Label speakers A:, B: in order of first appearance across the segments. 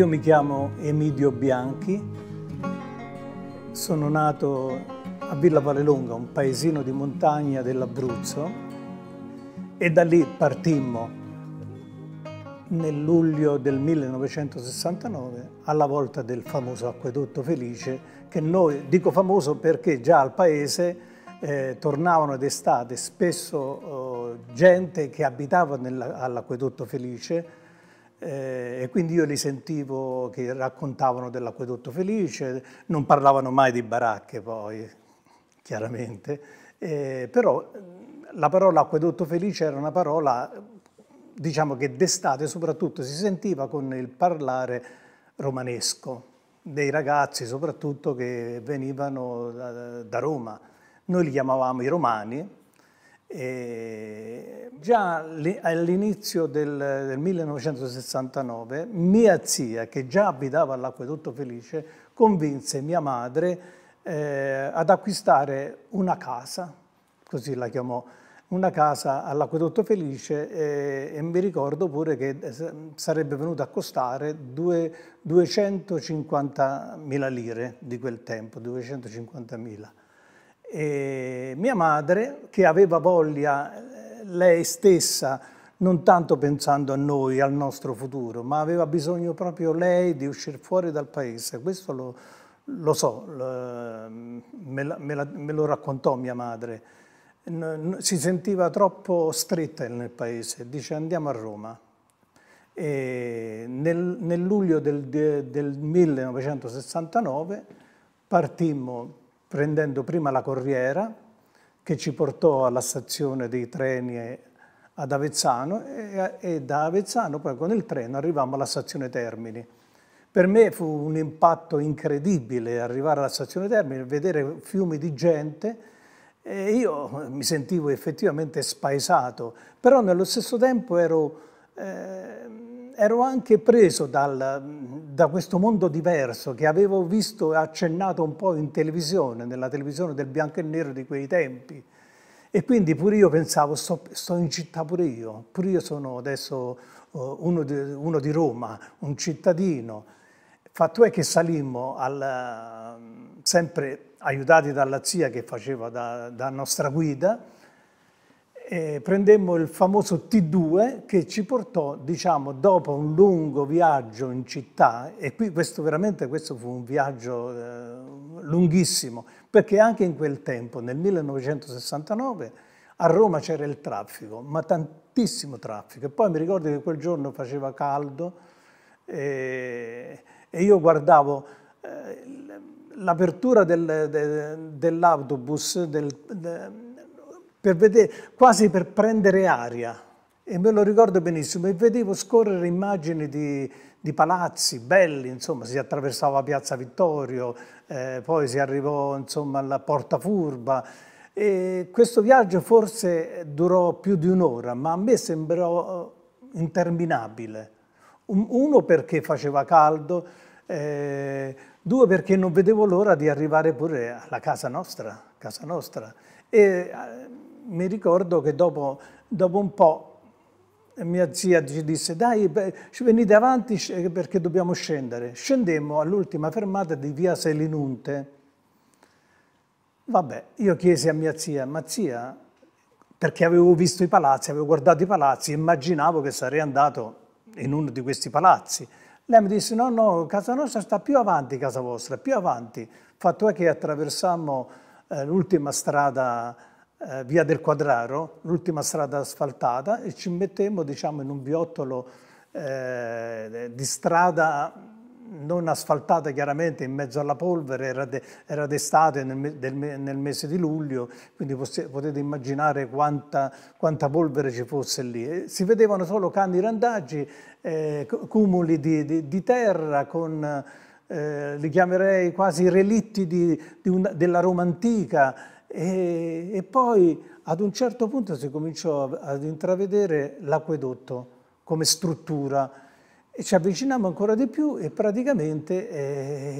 A: Io mi chiamo Emidio Bianchi, sono nato a Villa Vallelonga, un paesino di montagna dell'Abruzzo e da lì partimmo nel luglio del 1969 alla volta del famoso acquedotto Felice che noi, dico famoso perché già al paese eh, tornavano d'estate spesso eh, gente che abitava all'acquedotto Felice eh, e quindi io li sentivo che raccontavano dell'acquedotto felice, non parlavano mai di baracche poi, chiaramente, eh, però la parola acquedotto felice era una parola, diciamo che d'estate soprattutto si sentiva con il parlare romanesco, dei ragazzi soprattutto che venivano da, da Roma. Noi li chiamavamo i romani, e eh, già all'inizio del, del 1969 mia zia, che già abitava all'Acquedotto Felice, convinse mia madre eh, ad acquistare una casa, così la chiamò, una casa all'Acquedotto Felice e, eh, e, mi ricordo pure che eh, sarebbe venuto a costare 250.000 lire di quel tempo, 250.000. E mia madre, che aveva voglia lei stessa, non tanto pensando a noi, al nostro futuro, ma aveva bisogno proprio lei di uscire fuori dal paese. Questo lo, lo so, me, la, me, la, me lo raccontò mia madre. Si sentiva troppo stretta nel paese, dice andiamo a Roma. E nel, nel luglio del, del 1969 partimmo prendendo prima la corriera che ci portò alla stazione dei treni ad Avezzano e, e da Avezzano poi con il treno arrivammo alla stazione Termini. Per me fu un impatto incredibile arrivare alla stazione Termini, vedere fiumi di gente e io mi sentivo effettivamente spaesato, però nello stesso tempo ero... Eh, ero anche preso dal, da questo mondo diverso che avevo visto e accennato un po' in televisione, nella televisione del bianco e nero di quei tempi. E quindi pure io pensavo, sto, sto in città pure io, pure io sono adesso eh, uno di, uno di Roma, un cittadino. Il fatto è che salimmo al, sempre aiutati dalla zia che faceva da, da nostra guida, eh, prendemmo il famoso T2 che ci portò, diciamo, dopo un lungo viaggio in città, e qui questo veramente questo fu un viaggio eh, lunghissimo, perché anche in quel tempo, nel 1969, a Roma c'era il traffico, ma tantissimo traffico. E poi mi ricordo che quel giorno faceva caldo e, e io guardavo eh, l'apertura dell'autobus, del, de, per vedere, quasi per prendere aria. E me lo ricordo benissimo, e vedevo scorrere immagini di, di palazzi belli, insomma, si attraversava Piazza Vittorio, eh, poi si arrivò insomma, alla Porta Furba. E questo viaggio forse durò più di un'ora, ma a me sembrò eh, interminabile. Uno perché faceva caldo, eh, due perché non vedevo l'ora di arrivare pure alla casa nostra, casa nostra. E, eh, mi ricordo che dopo, dopo un po' mia zia ci disse dai venite avanti perché dobbiamo scendere. Scendemmo all'ultima fermata di via Selinunte. Vabbè, io chiesi a mia zia, ma zia, perché avevo visto i palazzi, avevo guardato i palazzi, immaginavo che sarei andato in uno di questi palazzi. Lei mi disse no, no, casa nostra sta più avanti, casa vostra, più avanti. Fatto è che attraversammo eh, l'ultima strada eh, via del Quadraro, l'ultima strada asfaltata, e ci mettemmo diciamo, in un viottolo eh, di strada non asfaltata chiaramente in mezzo alla polvere, era, d'estate nel, me nel, mese di luglio, quindi potete immaginare quanta, quanta, polvere ci fosse lì. Si vedevano solo cani randaggi, eh, cumuli di, di, di, terra con, eh, li chiamerei quasi relitti di, una, della Roma antica, e, e, poi ad un certo punto si cominciò ad intravedere l'acquedotto come struttura e ci avviciniamo ancora di più e praticamente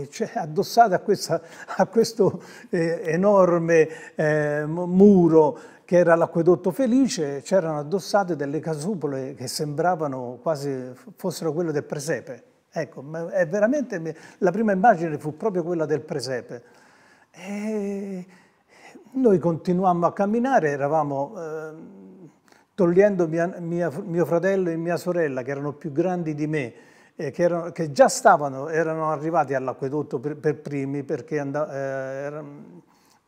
A: eh, cioè, addossata a, questa, a questo eh, enorme eh, muro che era l'acquedotto felice, c'erano addossate delle casupole che sembravano quasi fossero quelle del presepe. Ecco, ma è veramente, la prima immagine fu proprio quella del presepe. E noi continuammo a camminare, eravamo eh, togliendo mia, mia, mio fratello e mia sorella, che erano più grandi di me, eh, che, erano, che, già stavano, erano arrivati all'acquedotto per, per, primi perché andavano, eh, erano,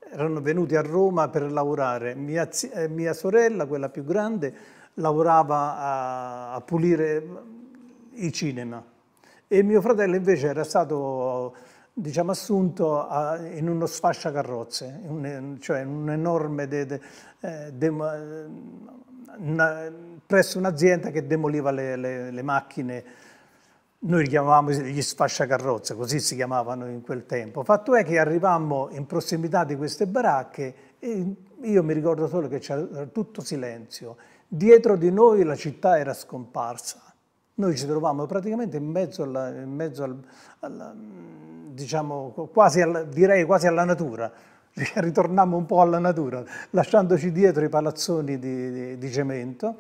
A: erano venuti a Roma per lavorare. Mia, eh, mia sorella, quella più grande, lavorava a, a pulire i cinema e mio fratello invece era stato diciamo, assunto a, in uno sfasciacarrozze, un, cioè un enorme de, de, eh, una, presso un'azienda che demoliva le, le, le macchine noi li chiamavamo gli sfasciacarrozze, così si chiamavano in quel tempo. Fatto è che arrivammo in prossimità di queste baracche e io mi ricordo solo che c'era tutto silenzio. Dietro di noi la città era scomparsa. Noi ci trovavamo praticamente in mezzo, alla, in mezzo al, alla, diciamo, quasi alla, direi quasi alla natura, ritornammo un po' alla natura, lasciandoci dietro i palazzoni di, di, di cemento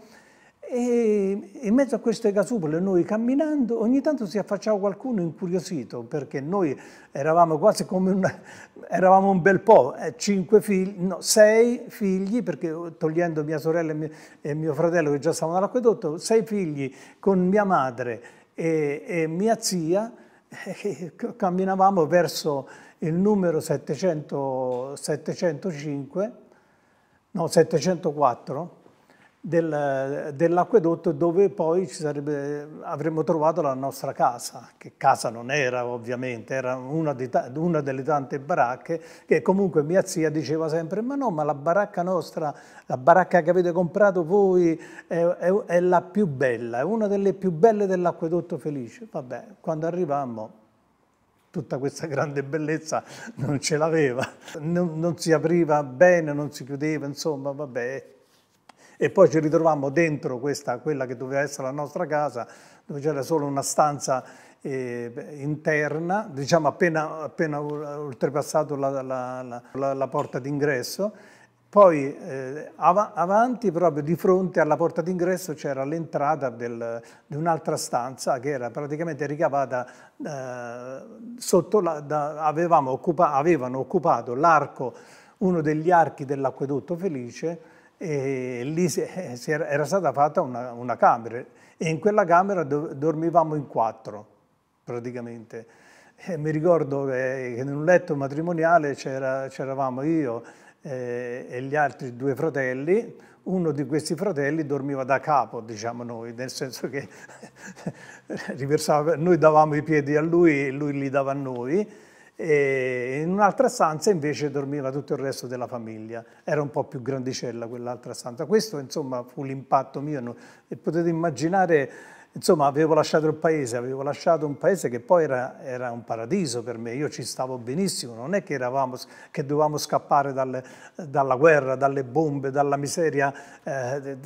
A: e in mezzo a queste casupole noi camminando ogni tanto si affacciava qualcuno incuriosito perché noi eravamo quasi come una, eravamo un bel po', eh, cinque figli, no, sei figli perché togliendo mia sorella e mio, fratello che già stavano all'acquedotto, sei figli con mia madre e, e mia zia eh, e camminavamo verso il numero 700, 705, no 704 del, dell'acquedotto dove poi sarebbe, avremmo trovato la nostra casa, che casa non era ovviamente, era una, di, una, delle tante baracche che comunque mia zia diceva sempre ma no, ma la baracca nostra, la baracca che avete comprato voi è, è, è la più bella, è una delle più belle dell'acquedotto felice. Vabbè, quando arrivammo tutta questa grande bellezza non ce l'aveva, non, non, si apriva bene, non si chiudeva, insomma, vabbè, e poi ci ritrovammo dentro questa, quella che doveva essere la nostra casa, dove c'era solo una stanza eh, interna, diciamo appena, appena oltrepassato la, la, la, la porta d'ingresso, poi eh, av avanti, proprio di fronte alla porta d'ingresso, c'era l'entrata di un'altra stanza che era praticamente ricavata eh, sotto la, da, avevamo occupa avevano occupato l'arco, uno degli archi dell'acquedotto felice, e lì eh, era, stata fatta una, una, camera e in quella camera do, dormivamo in quattro praticamente. E mi ricordo che in un letto matrimoniale c'eravamo io eh, e gli altri due fratelli, uno di questi fratelli dormiva da capo, diciamo noi, nel senso che riversava, noi davamo i piedi a lui e lui li dava a noi e in un'altra stanza invece dormiva tutto il resto della famiglia, era un po' più grandicella quell'altra stanza. Questo insomma fu l'impatto mio e potete immaginare Insomma, avevo lasciato il paese, avevo lasciato un paese che poi era, era un paradiso per me, io ci stavo benissimo, non è che, eravamo, che dovevamo scappare dalle, dalla guerra, dalle bombe, dalla miseria, eh,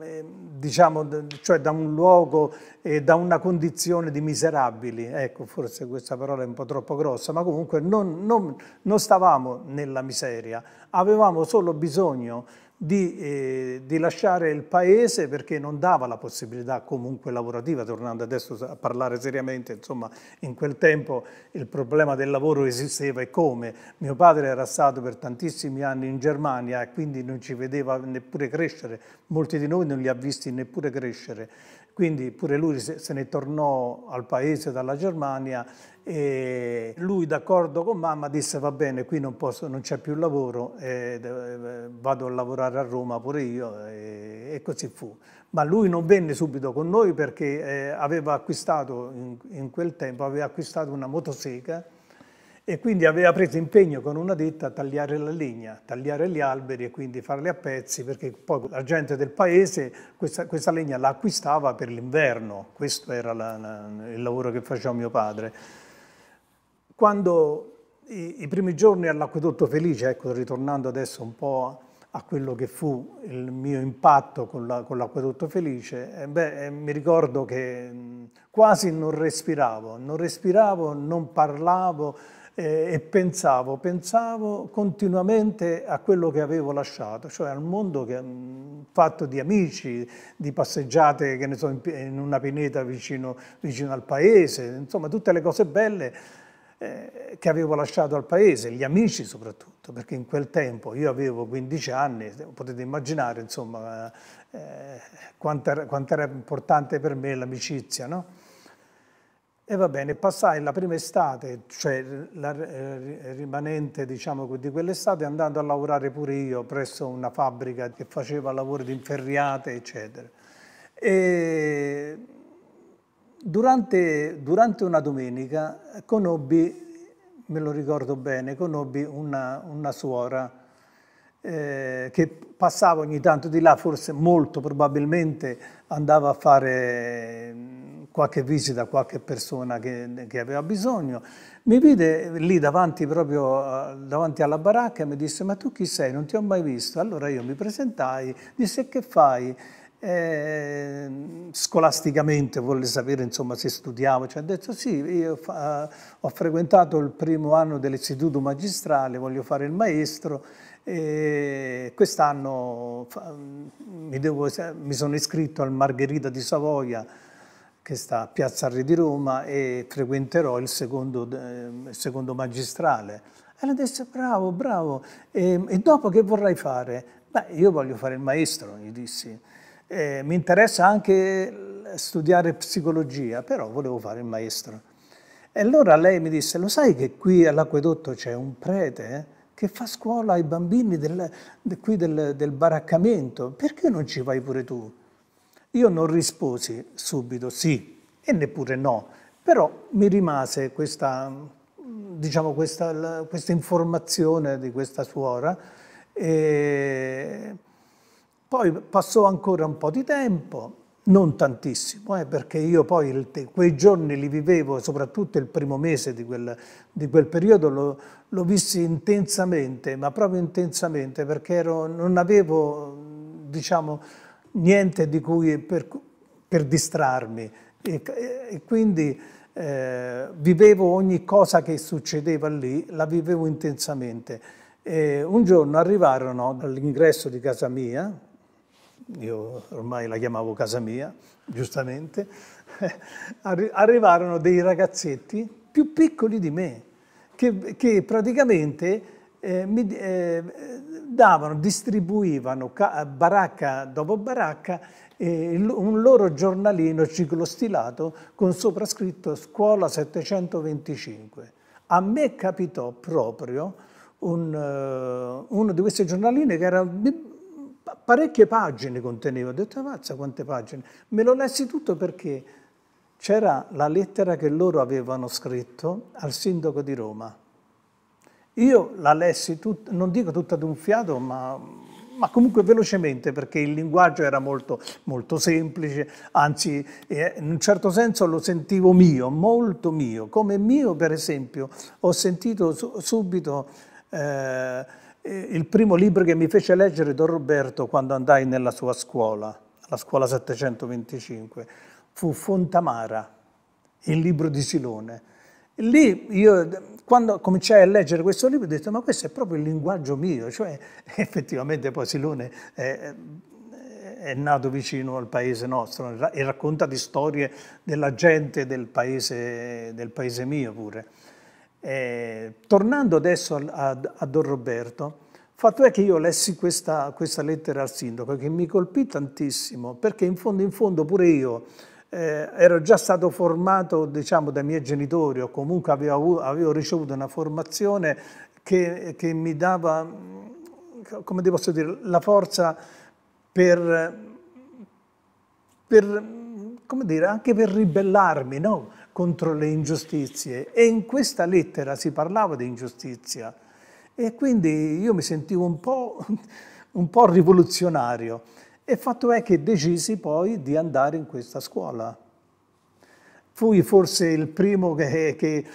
A: eh diciamo, cioè da un luogo e da una condizione di miserabili. Ecco, forse questa parola è un po' troppo grossa, ma comunque non, non, non stavamo nella miseria, avevamo solo bisogno di, eh, di, lasciare il paese perché non dava la possibilità comunque lavorativa, tornando adesso a parlare seriamente, insomma in quel tempo il problema del lavoro esisteva e come. Mio padre era stato per tantissimi anni in Germania e quindi non ci vedeva neppure crescere, molti di noi non li ha visti neppure crescere. Quindi pure lui se ne tornò al paese dalla Germania e lui d'accordo con mamma disse va bene qui non, non c'è più lavoro, eh, vado a lavorare a Roma pure io e, così fu. Ma lui non venne subito con noi perché eh, aveva acquistato in, in, quel tempo aveva acquistato una motosega e quindi aveva preso impegno con una ditta a tagliare la legna, tagliare gli alberi e quindi farli a pezzi perché poi la gente del paese questa, questa legna la acquistava per l'inverno, questo era la, la, il lavoro che faceva mio padre. Quando i, i primi giorni all'acquedotto felice, ecco ritornando adesso un po' a quello che fu il mio impatto con, l'acquedotto felice, eh, beh, eh, mi ricordo che mm, quasi non respiravo, non respiravo, non parlavo, eh, e pensavo, pensavo continuamente a quello che avevo lasciato, cioè al mondo che, mm, fatto di amici, di passeggiate che ne so, in, in una pineta vicino, vicino, al paese, insomma tutte le cose belle eh, che avevo lasciato al paese, gli amici soprattutto, perché in quel tempo io avevo 15 anni, potete immaginare insomma eh, quanto era, quant era importante per me l'amicizia, no? E va bene, passai la prima estate, cioè la eh, eh, rimanente diciamo, di quell'estate, andando a lavorare pure io presso una fabbrica che faceva lavori di inferriate, eccetera. E durante, durante una domenica conobbi, me lo ricordo bene, conobbi una, una suora eh, che passava ogni tanto di là, forse molto probabilmente andava a fare mm, qualche visita a qualche persona che, che aveva bisogno. Mi vide lì davanti, proprio eh, davanti alla baracca e mi disse ma tu chi sei? Non ti ho mai visto. Allora io mi presentai, disse che fai? Eh, scolasticamente volle sapere insomma, se studiavo, cioè, ha detto sì, io eh, ho frequentato il primo anno dell'istituto magistrale, voglio fare il maestro Quest'anno mi, devo, mi sono iscritto al Margherita di Savoia, che sta a Piazza Re di Roma, e frequenterò il secondo, il secondo magistrale. E lei disse, bravo, bravo, e, e dopo che vorrai fare? Beh, io voglio fare il maestro, gli dissi. Eh, mi interessa anche studiare psicologia, però volevo fare il maestro. E allora lei mi disse, lo sai che qui all'acquedotto c'è un prete? Eh? che fa scuola ai bambini del, de, qui del, del baraccamento, perché non ci vai pure tu? Io non risposi subito sì e neppure no, però mi rimase questa, diciamo, questa, la, questa informazione di questa suora. E poi passò ancora un po' di tempo non tantissimo, eh, perché io poi quei giorni li vivevo, soprattutto il primo mese di quel, di quel periodo, lo, lo, vissi intensamente, ma proprio intensamente, perché ero, non avevo diciamo, niente di cui per, per distrarmi. E, e quindi eh, vivevo ogni cosa che succedeva lì, la vivevo intensamente. E un giorno arrivarono all'ingresso di casa mia, io ormai la chiamavo casa mia, giustamente, arrivarono dei ragazzetti più piccoli di me, che, che praticamente eh, mi eh, davano, distribuivano baracca dopo baracca eh, un loro giornalino ciclostilato con soprascritto Scuola 725. A me capitò proprio un, eh, uno di questi giornalini che era parecchie pagine conteneva, ho detto mazza quante pagine, me lo lessi tutto perché c'era la lettera che loro avevano scritto al sindaco di Roma. Io la lessi, tut, non dico tutta d'un fiato, ma, ma, comunque velocemente perché il linguaggio era molto, molto semplice, anzi in un certo senso lo sentivo mio, molto mio. Come mio per esempio ho sentito subito... Eh, eh, il primo libro che mi fece leggere Don Roberto quando andai nella sua scuola, la scuola 725, fu Fontamara, il libro di Silone. lì io, quando cominciai a leggere questo libro, ho detto, ma questo è proprio il linguaggio mio, cioè effettivamente poi Silone è, è nato vicino al paese nostro e racconta di storie della gente del paese, del paese mio pure. Eh, tornando adesso a, a, a, Don Roberto, il fatto è che io lessi questa, questa, lettera al sindaco che mi colpì tantissimo perché in fondo, in fondo pure io eh, ero già stato formato diciamo, dai miei genitori o comunque avevo, avevo ricevuto una formazione che, che, mi dava, come posso dire, la forza per, per come dire, anche per ribellarmi, no? contro le ingiustizie e in questa lettera si parlava di ingiustizia e quindi io mi sentivo un po', un po rivoluzionario e fatto è che decisi poi di andare in questa scuola. Fui forse il primo che, che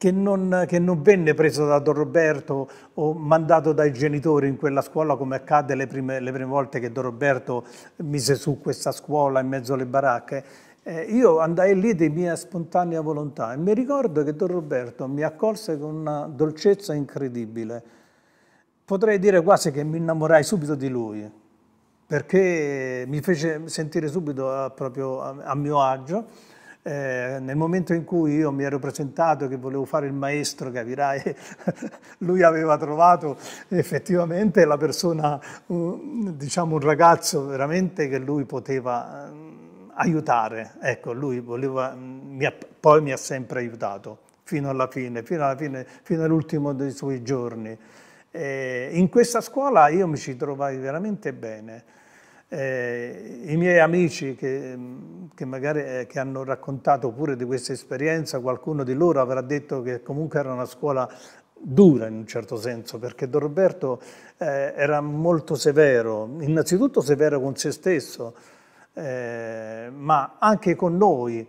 A: che non, che non, venne preso da Don Roberto o mandato dai genitori in quella scuola come accadde le prime, le prime volte che Don Roberto mise su questa scuola in mezzo alle baracche, eh, io andai lì di mia spontanea volontà e mi ricordo che Don Roberto mi accolse con una dolcezza incredibile. Potrei dire quasi che mi innamorai subito di lui, perché mi fece sentire subito a, eh, proprio a, a mio agio. Eh, nel momento in cui io mi ero presentato che volevo fare il maestro, capirai, lui aveva trovato effettivamente la persona, diciamo un ragazzo veramente che lui poteva eh, aiutare, ecco, lui voleva, mm, mi ha, poi mi ha sempre aiutato fino alla fine, fino alla fine, fino all'ultimo dei suoi giorni. Eh, in questa scuola io mi ci trovai veramente bene. Eh, I miei amici che, mm, che magari eh, che hanno raccontato pure di questa esperienza, qualcuno di loro avrà detto che comunque era una scuola dura in un certo senso, perché Don Roberto eh, era molto severo, innanzitutto severo con se stesso, eh, ma anche con noi.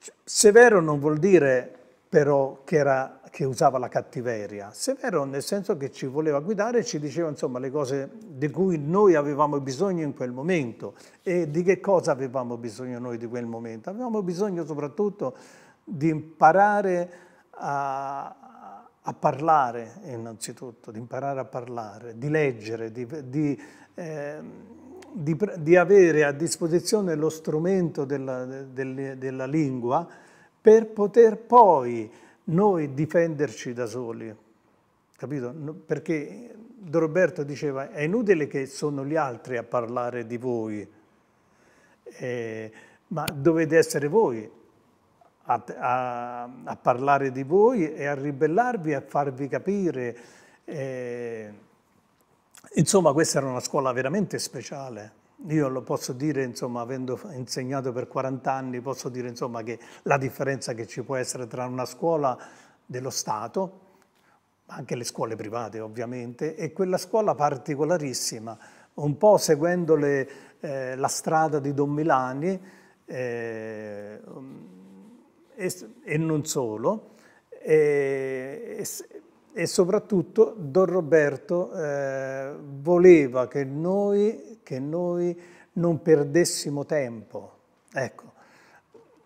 A: Cioè, severo non vuol dire però che, era, che, usava la cattiveria, severo nel senso che ci voleva guidare e ci diceva insomma le cose di cui noi avevamo bisogno in quel momento e di che cosa avevamo bisogno noi di quel momento. Avevamo bisogno soprattutto di imparare a, a parlare innanzitutto, di imparare a parlare, di leggere, di... di eh, di, di, avere a disposizione lo strumento della, del, della lingua per poter poi noi difenderci da soli. Capito? Perché Don Roberto diceva è inutile che sono gli altri a parlare di voi, eh, ma dovete essere voi a, a, a, parlare di voi e a ribellarvi, a farvi capire. Eh, Insomma, questa era una scuola veramente speciale. Io lo posso dire, insomma, avendo insegnato per 40 anni, posso dire insomma, che la differenza che ci può essere tra una scuola dello Stato, ma anche le scuole private ovviamente, e quella scuola particolarissima, un po' seguendo le, eh, la strada di Don Milani eh, um, e, e, non solo, e, e soprattutto Don Roberto eh, voleva che noi, che noi non perdessimo tempo. Ecco,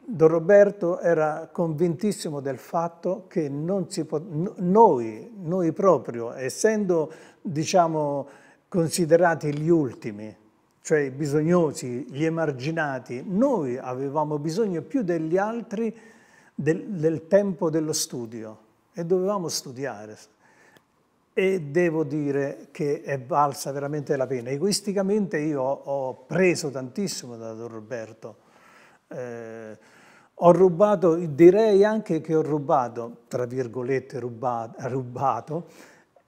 A: Don Roberto era convintissimo del fatto che noi, noi proprio, essendo diciamo, considerati gli ultimi, cioè i bisognosi, gli emarginati, noi avevamo bisogno più degli altri del, del tempo dello studio e dovevamo studiare. E devo dire che è valsa veramente la pena. Egoisticamente io ho preso tantissimo da Don Roberto. Eh, ho rubato, direi anche che ho rubato, tra virgolette rubato, rubato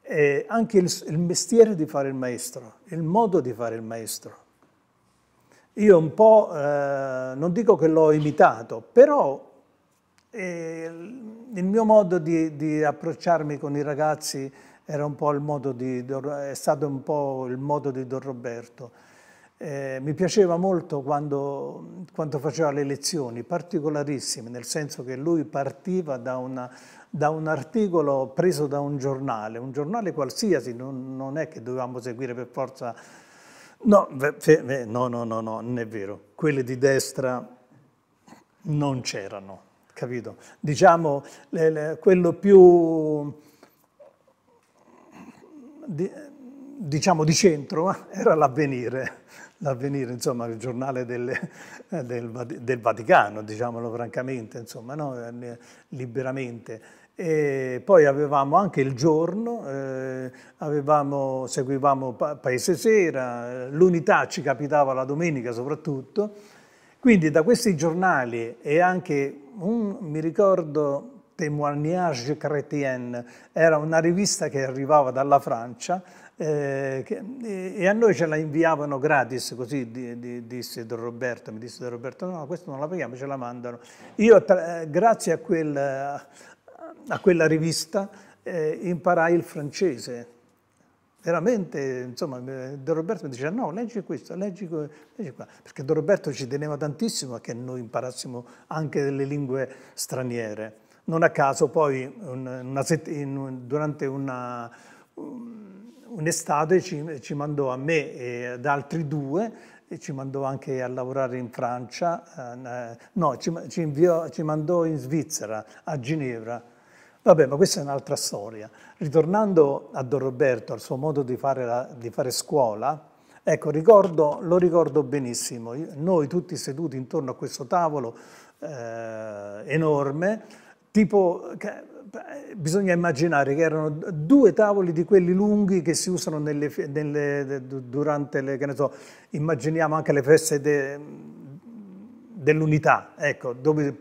A: eh, anche il, il mestiere di fare il maestro, il modo di fare il maestro. Io un po', eh, non dico che l'ho imitato, però e il mio modo di, di, approcciarmi con i ragazzi era un po il modo di, è stato un po' il modo di Don Roberto. Eh, mi piaceva molto quando, quando, faceva le lezioni, particolarissime, nel senso che lui partiva da, una, da, un articolo preso da un giornale, un giornale qualsiasi, non, non è che dovevamo seguire per forza... No, no, no, no, no, non è vero. Quelle di destra non c'erano capito? Diciamo, le, le, quello più, di, diciamo, di centro eh, era l'avvenire, l'avvenire, insomma, il giornale del, eh, del, del Vaticano, diciamolo francamente, insomma, no? Eh, liberamente. E poi avevamo anche il giorno, eh, avevamo, seguivamo pa Paese Sera, l'unità ci capitava la domenica soprattutto, quindi da questi giornali e anche un, mi ricordo, Témoignage Chrétien, era una rivista che arrivava dalla Francia eh, che, e a noi ce la inviavano gratis, così di, di, disse Don Roberto, mi disse Don Roberto, no, questo non la paghiamo, ce la mandano. Io tra, eh, grazie a, quel, a, quella rivista eh, imparai il francese, veramente, insomma, eh, De Roberto mi diceva no, leggi questo, leggi, leggi qua, perché De Roberto ci teneva tantissimo a che noi imparassimo anche delle lingue straniere. Non a caso poi una in, durante un'estate ci, ci, mandò a me e ad altri due, e ci mandò anche a lavorare in Francia, eh, eh, no, ci, ci, inviò, ci mandò in Svizzera, a Ginevra, Vabbè, ma questa è un'altra storia. Ritornando a Don Roberto, al suo modo di fare, la, di fare scuola, ecco, ricordo, lo ricordo benissimo. Noi tutti seduti intorno a questo tavolo eh, enorme, tipo, che, bisogna immaginare che erano due tavoli di quelli lunghi che si usano nelle, nelle, durante le, che ne so, immaginiamo anche le feste de, dell'unità, ecco, dove,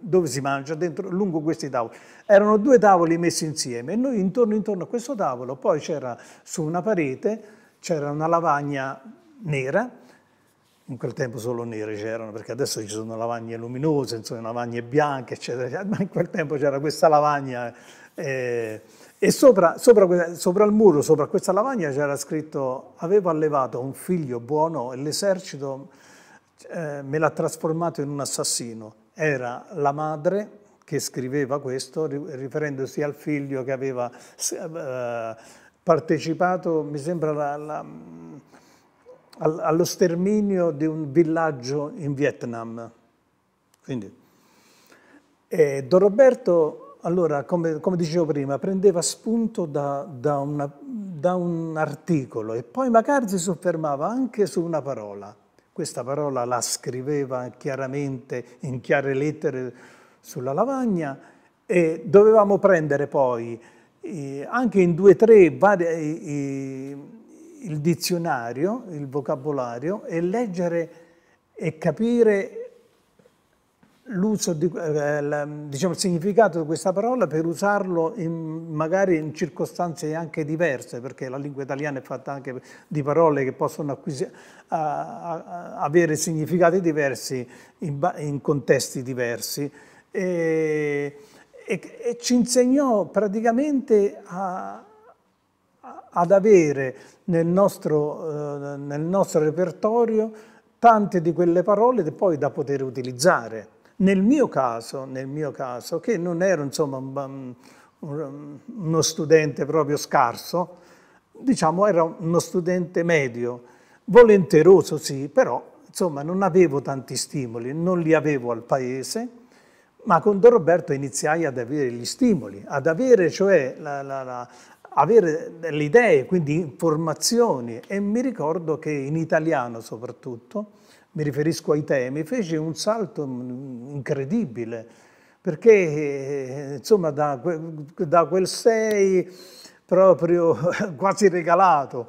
A: dove si mangia dentro, lungo questi tavoli erano due tavoli messi insieme e noi intorno, intorno a questo tavolo poi c'era su una parete, c'era una lavagna nera, in quel tempo solo nere c'erano, perché adesso ci sono lavagne luminose, insomma, lavagne bianche, eccetera, eccetera, ma in quel tempo c'era questa lavagna eh, e sopra, sopra, sopra, il muro, sopra questa lavagna c'era scritto avevo allevato un figlio buono e l'esercito eh, me l'ha trasformato in un assassino. Era la madre che scriveva questo riferendosi al figlio che aveva eh, partecipato, mi sembra, la, la, allo sterminio di un villaggio in Vietnam. Quindi, eh, Don Roberto, allora, come, come, dicevo prima, prendeva spunto da, da, una, da un articolo e poi magari si soffermava anche su una parola. Questa parola la scriveva chiaramente, in chiare lettere, sulla lavagna e dovevamo prendere poi eh, anche in due o tre varie, eh, il dizionario, il vocabolario e leggere e capire l'uso di, eh, diciamo, il significato di questa parola per usarlo in, magari in circostanze anche diverse, perché la lingua italiana è fatta anche di parole che possono acquisire, a, a avere significati diversi in, in contesti diversi e, e, e ci insegnò praticamente a, a, ad avere nel nostro, eh, nel nostro repertorio tante di quelle parole che poi da poter utilizzare. Nel mio caso, nel mio caso che non ero insomma, un, un, uno studente proprio scarso, diciamo era uno studente medio, volenteroso sì, però insomma non avevo tanti stimoli, non li avevo al paese, ma con Don Roberto iniziai ad avere gli stimoli, ad avere cioè la, la, la avere delle idee, quindi informazioni e mi ricordo che in italiano soprattutto, mi riferisco ai temi, fece un salto incredibile perché eh, insomma da, da quel 6 proprio quasi regalato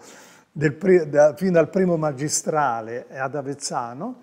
A: del, da, fino al primo magistrale ad Avezzano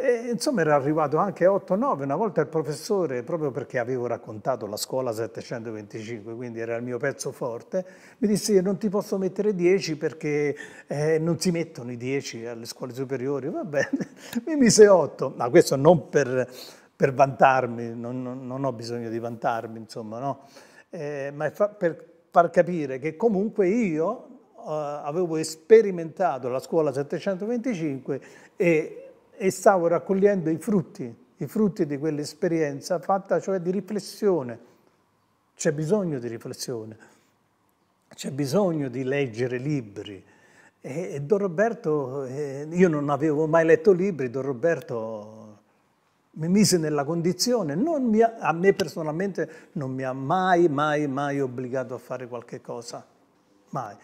A: e, insomma era arrivato anche a 8-9, una volta il professore, proprio perché avevo raccontato la scuola 725, quindi era il mio pezzo forte, mi disse io non ti posso mettere 10 perché eh, non si mettono i 10 alle scuole superiori, va bene, mi mise 8, ma questo non per, per vantarmi, non, non, non, ho bisogno di vantarmi, insomma, no? Eh, ma fa, per far capire che comunque io eh, avevo sperimentato la scuola 725 e e stavo raccogliendo i frutti, i frutti di quell'esperienza fatta cioè di riflessione. C'è bisogno di riflessione, c'è bisogno di leggere libri. E, e Don Roberto, eh, io non avevo mai letto libri, Don Roberto mi mise nella condizione, mi ha, a me personalmente non mi ha mai, mai, mai obbligato a fare qualche cosa, mai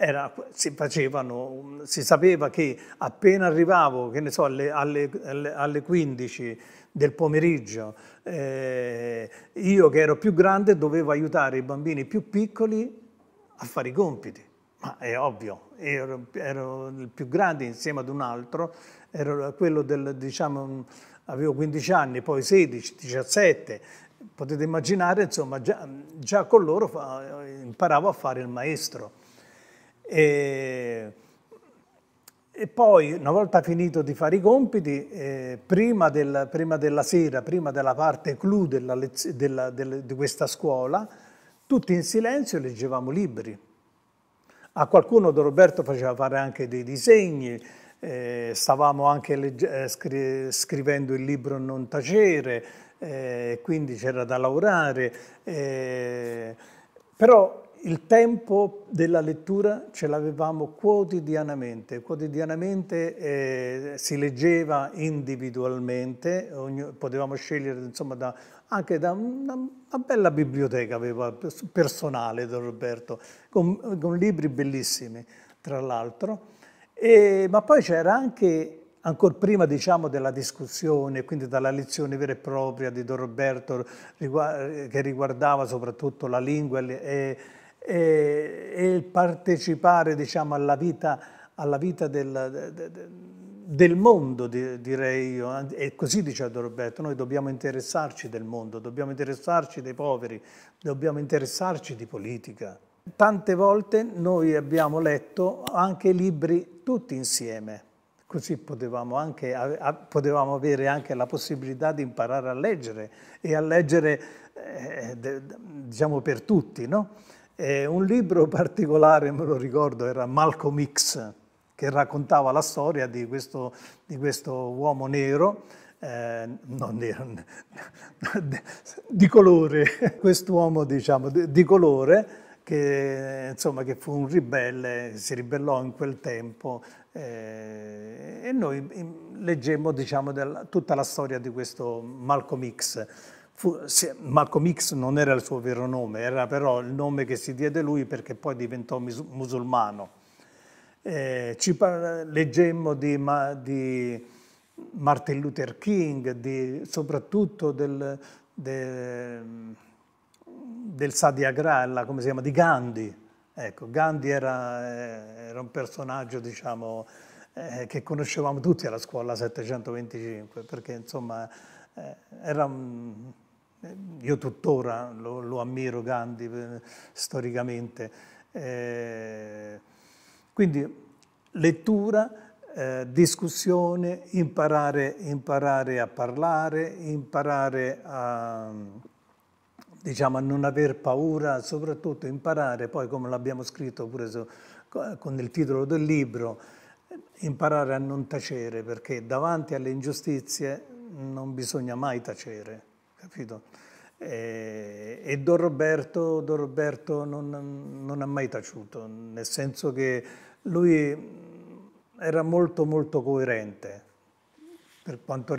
A: era, si, facevano, si, sapeva che appena arrivavo che ne so, alle, alle, alle 15 del pomeriggio, eh, io che ero più grande dovevo aiutare i bambini più piccoli a fare i compiti. Ma è ovvio, ero, ero il più grande insieme ad un altro, ero quello del, diciamo, avevo 15 anni, poi 16, 17, potete immaginare, insomma, già, già con loro fa, imparavo a fare il maestro. E, e poi, una volta finito di fare i compiti, eh, prima, del, prima, della sera, prima della parte clou della lez- della, del, di questa scuola, tutti in silenzio leggevamo libri. A qualcuno Don Roberto faceva fare anche dei disegni, eh, stavamo anche legge- eh, scri- scrivendo il libro Non tacere, eh, quindi c'era da lavorare, eh, però il tempo della lettura ce l'avevamo quotidianamente, quotidianamente eh, si leggeva individualmente, ogni, potevamo scegliere insomma, da, anche da una, una, bella biblioteca aveva personale Don Roberto, con, con libri bellissimi tra l'altro, ma poi c'era anche ancora prima diciamo, della discussione, quindi dalla lezione vera e propria di Don Roberto che riguardava soprattutto la lingua e e, e il partecipare diciamo, alla vita, alla vita del, del, mondo, direi io. Eh, e così diceva Don Roberto, noi dobbiamo interessarci del mondo, dobbiamo interessarci dei poveri, dobbiamo interessarci di politica. Tante volte noi abbiamo letto anche libri tutti insieme, così potevamo, anche, potevamo, avere anche la possibilità di imparare a leggere e a leggere eh, diciamo per tutti, no? Eh, un libro particolare, me lo ricordo, era Malcolm X, che raccontava la storia di questo, di questo uomo nero, eh, non nero, di colore, quest'uomo diciamo di colore, che, insomma, che fu un ribelle, si ribellò in quel tempo eh, e noi mm, leggemmo diciamo, della, tutta la storia di questo Malcolm X. Fu, se, Malcolm X non era il suo vero nome, era però il nome che si diede lui perché poi diventò musulmano. Eh, ci leggemmo di, ma, di, Martin Luther King, di, soprattutto del, de, del Sadiagralla, come si chiama, di Gandhi. Ecco, Gandhi era, era un personaggio, diciamo, eh, che conoscevamo tutti alla scuola 725, perché insomma eh, era un io tuttora lo, lo ammiro Gandhi eh, storicamente. Eh, quindi lettura, eh, discussione, imparare, imparare, a parlare, imparare a, diciamo, a non aver paura, soprattutto imparare, poi come l'abbiamo scritto pure su, con il titolo del libro, imparare a non tacere, perché davanti alle ingiustizie non bisogna mai tacere capito? E, e Don Roberto, Don Roberto non, non, ha mai taciuto, nel senso che lui mm, era molto molto coerente per quanto,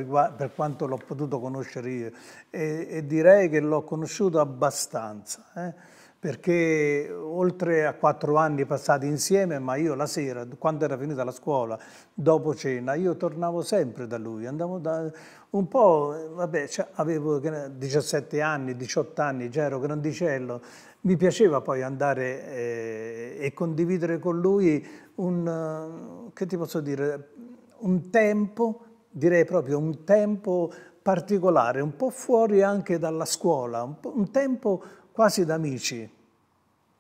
A: quanto l'ho potuto conoscere io e, e direi che l'ho conosciuto abbastanza. Eh? perché oltre a quattro anni passati insieme, ma io la sera, quando era finita la scuola, dopo cena, io tornavo sempre da lui, andavo da un po', vabbè, cioè, avevo 17 anni, 18 anni, già ero grandicello, mi piaceva poi andare eh, e condividere con lui un, che ti posso dire, un tempo, direi proprio un tempo particolare, un po' fuori anche dalla scuola, un, un tempo quasi da amici.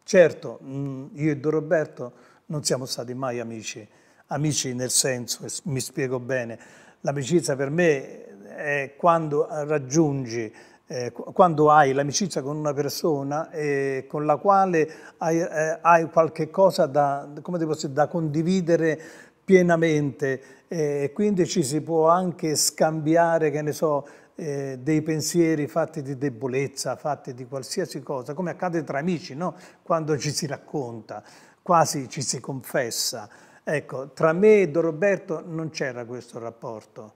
A: Certo, mm, io e Don Roberto non siamo stati mai amici, amici nel senso, mi spiego bene, l'amicizia per me è quando raggiungi, eh, quando hai l'amicizia con una persona eh, con la quale hai, eh, hai qualche cosa da, dire, da condividere pienamente e quindi ci si può anche scambiare, che ne so, eh, dei pensieri fatti di debolezza, fatti di qualsiasi cosa, come accade tra amici, no? quando ci si racconta, quasi ci si confessa. Ecco, tra me e Don Roberto non c'era questo rapporto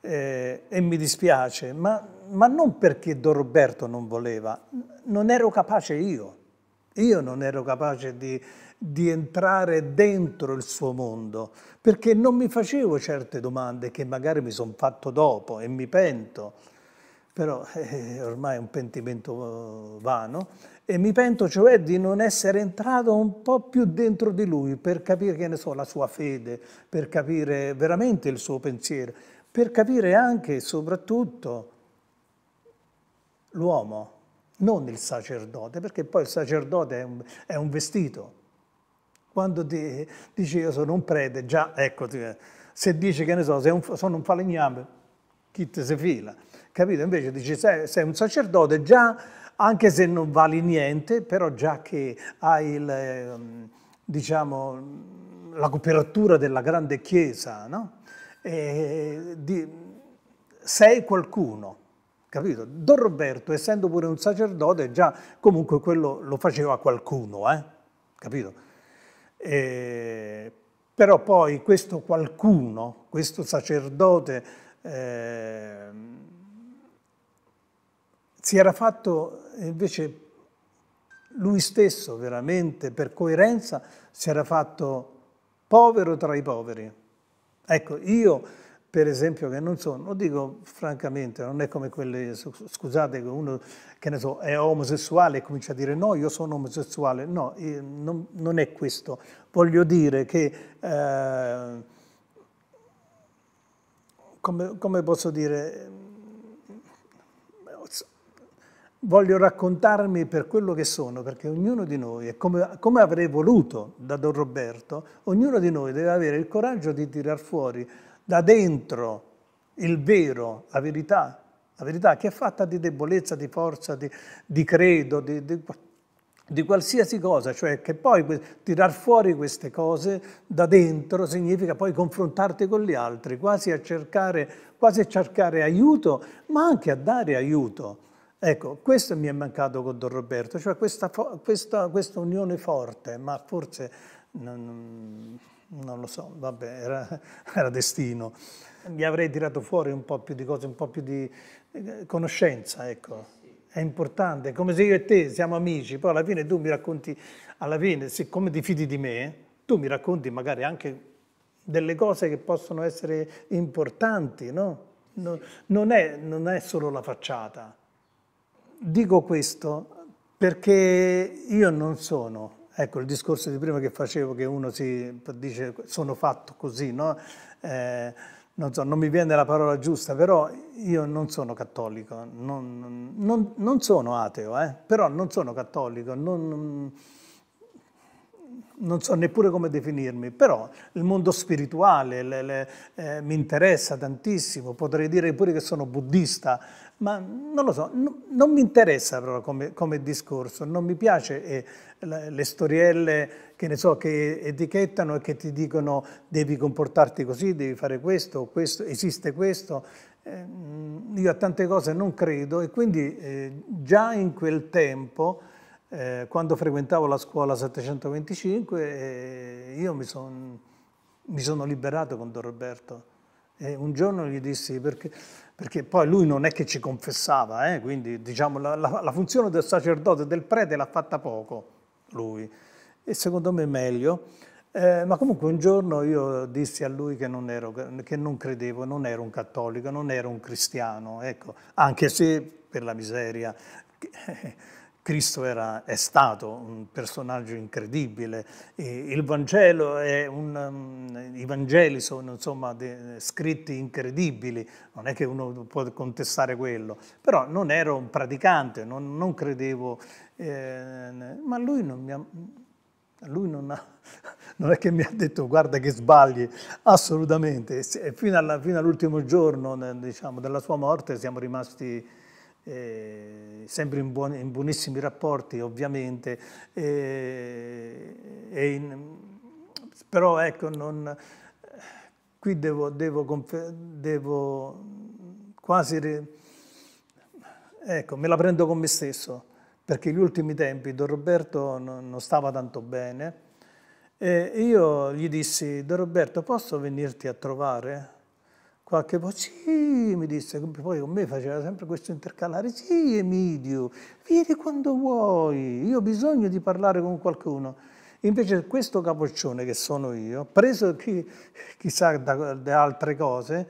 A: eh, e mi dispiace, ma, ma non perché Don Roberto non voleva, non ero capace io. Io non ero capace di di entrare dentro il suo mondo, perché non mi facevo certe domande che magari mi sono fatto dopo e mi pento, però eh, ormai è un pentimento eh, vano, e mi pento cioè di non essere entrato un po' più dentro di lui per capire, che ne so, la sua fede, per capire veramente il suo pensiero, per capire anche e soprattutto l'uomo, non il sacerdote, perché poi il sacerdote è un, è un vestito, quando ti, dici io sono un prete, già, ecco, se dici che ne so, un, sono un falegname, chi te si fila? Capito? Invece dici sei, sei un sacerdote, già, anche se non vali niente, però già che hai il, ehm, diciamo, la cooperatura della grande chiesa, no? E, di, sei qualcuno capito? Don Roberto, essendo pure un sacerdote, già comunque quello lo faceva qualcuno, eh? capito? Eh, però poi questo qualcuno, questo sacerdote, eh, si era fatto eh, invece lui stesso veramente per coerenza si era fatto povero tra i poveri. Ecco, io per esempio, che non sono, lo dico francamente, non è come quelle, scusate, uno che ne so, è omosessuale e comincia a dire no, io sono omosessuale, no, non, non è questo. Voglio dire che, eh, come, come posso dire, voglio raccontarmi per quello che sono, perché ognuno di noi, e come, come, avrei voluto da Don Roberto, ognuno di noi deve avere il coraggio di tirar fuori da dentro il vero, la verità, la verità che è fatta di debolezza, di forza, di, di credo, di, di, di, qualsiasi cosa, cioè che poi tirar fuori queste cose da dentro significa poi confrontarti con gli altri, quasi a cercare, quasi a cercare aiuto, ma anche a dare aiuto. Ecco, questo mi è mancato con Don Roberto, cioè questa, questa, questa unione forte, ma forse... Non, non lo so, vabbè, era, era, destino. Gli avrei tirato fuori un po' più di cose, un po' più di eh, conoscenza, ecco. È importante, è come se io e te siamo amici, poi alla fine tu mi racconti, alla fine, siccome ti fidi di me, tu mi racconti magari anche delle cose che possono essere importanti, no? non, non, è, non è solo la facciata. Dico questo perché io non sono Ecco, il discorso di prima che facevo, che uno si dice sono fatto così, no? Eh, non, so, non mi viene la parola giusta, però io non sono cattolico, non, non, non sono ateo, eh? però non sono cattolico, non, non so neppure come definirmi, però il mondo spirituale le, le, eh, mi interessa tantissimo, potrei dire pure che sono buddista, ma non lo so, no, non mi interessa però come, come, discorso, non mi piace eh, le storielle che ne so, che etichettano e che ti dicono devi comportarti così, devi fare questo, questo esiste questo. Eh, io a tante cose non credo e quindi eh, già in quel tempo eh, quando frequentavo la scuola 725 eh, io mi, son, mi, sono liberato con Don Roberto. E un giorno gli dissi perché perché poi lui non è che ci confessava, eh? quindi diciamo, la, la, la, funzione del sacerdote, del prete l'ha fatta poco lui, e secondo me meglio. Eh, ma comunque un giorno io dissi a lui che non, ero, che non credevo, non ero un cattolico, non ero un cristiano, ecco, anche se per la miseria eh, Cristo era, è stato un personaggio incredibile, il Vangelo è un, um, i Vangeli sono insomma de, scritti incredibili, non è che uno può contestare quello, però non ero un praticante, non, non credevo, eh, ma lui non mi ha, lui non, ha, non, è che mi ha detto guarda che sbagli, assolutamente, fino, all'ultimo giorno diciamo, della sua morte siamo rimasti eh, sempre in, buone, in, buonissimi rapporti ovviamente, eh, in, però ecco, non, qui devo, devo, devo quasi, re, ecco, me la prendo con me stesso, perché gli ultimi tempi Don Roberto non, non stava tanto bene, e io gli dissi, Don Roberto, posso venirti a trovare? qualche po', sì, mi disse, poi con me faceva sempre questo intercalare, sì Emidio, vieni quando vuoi, io ho bisogno di parlare con qualcuno. Invece questo capoccione che sono io, preso chi, chissà da, da, altre cose,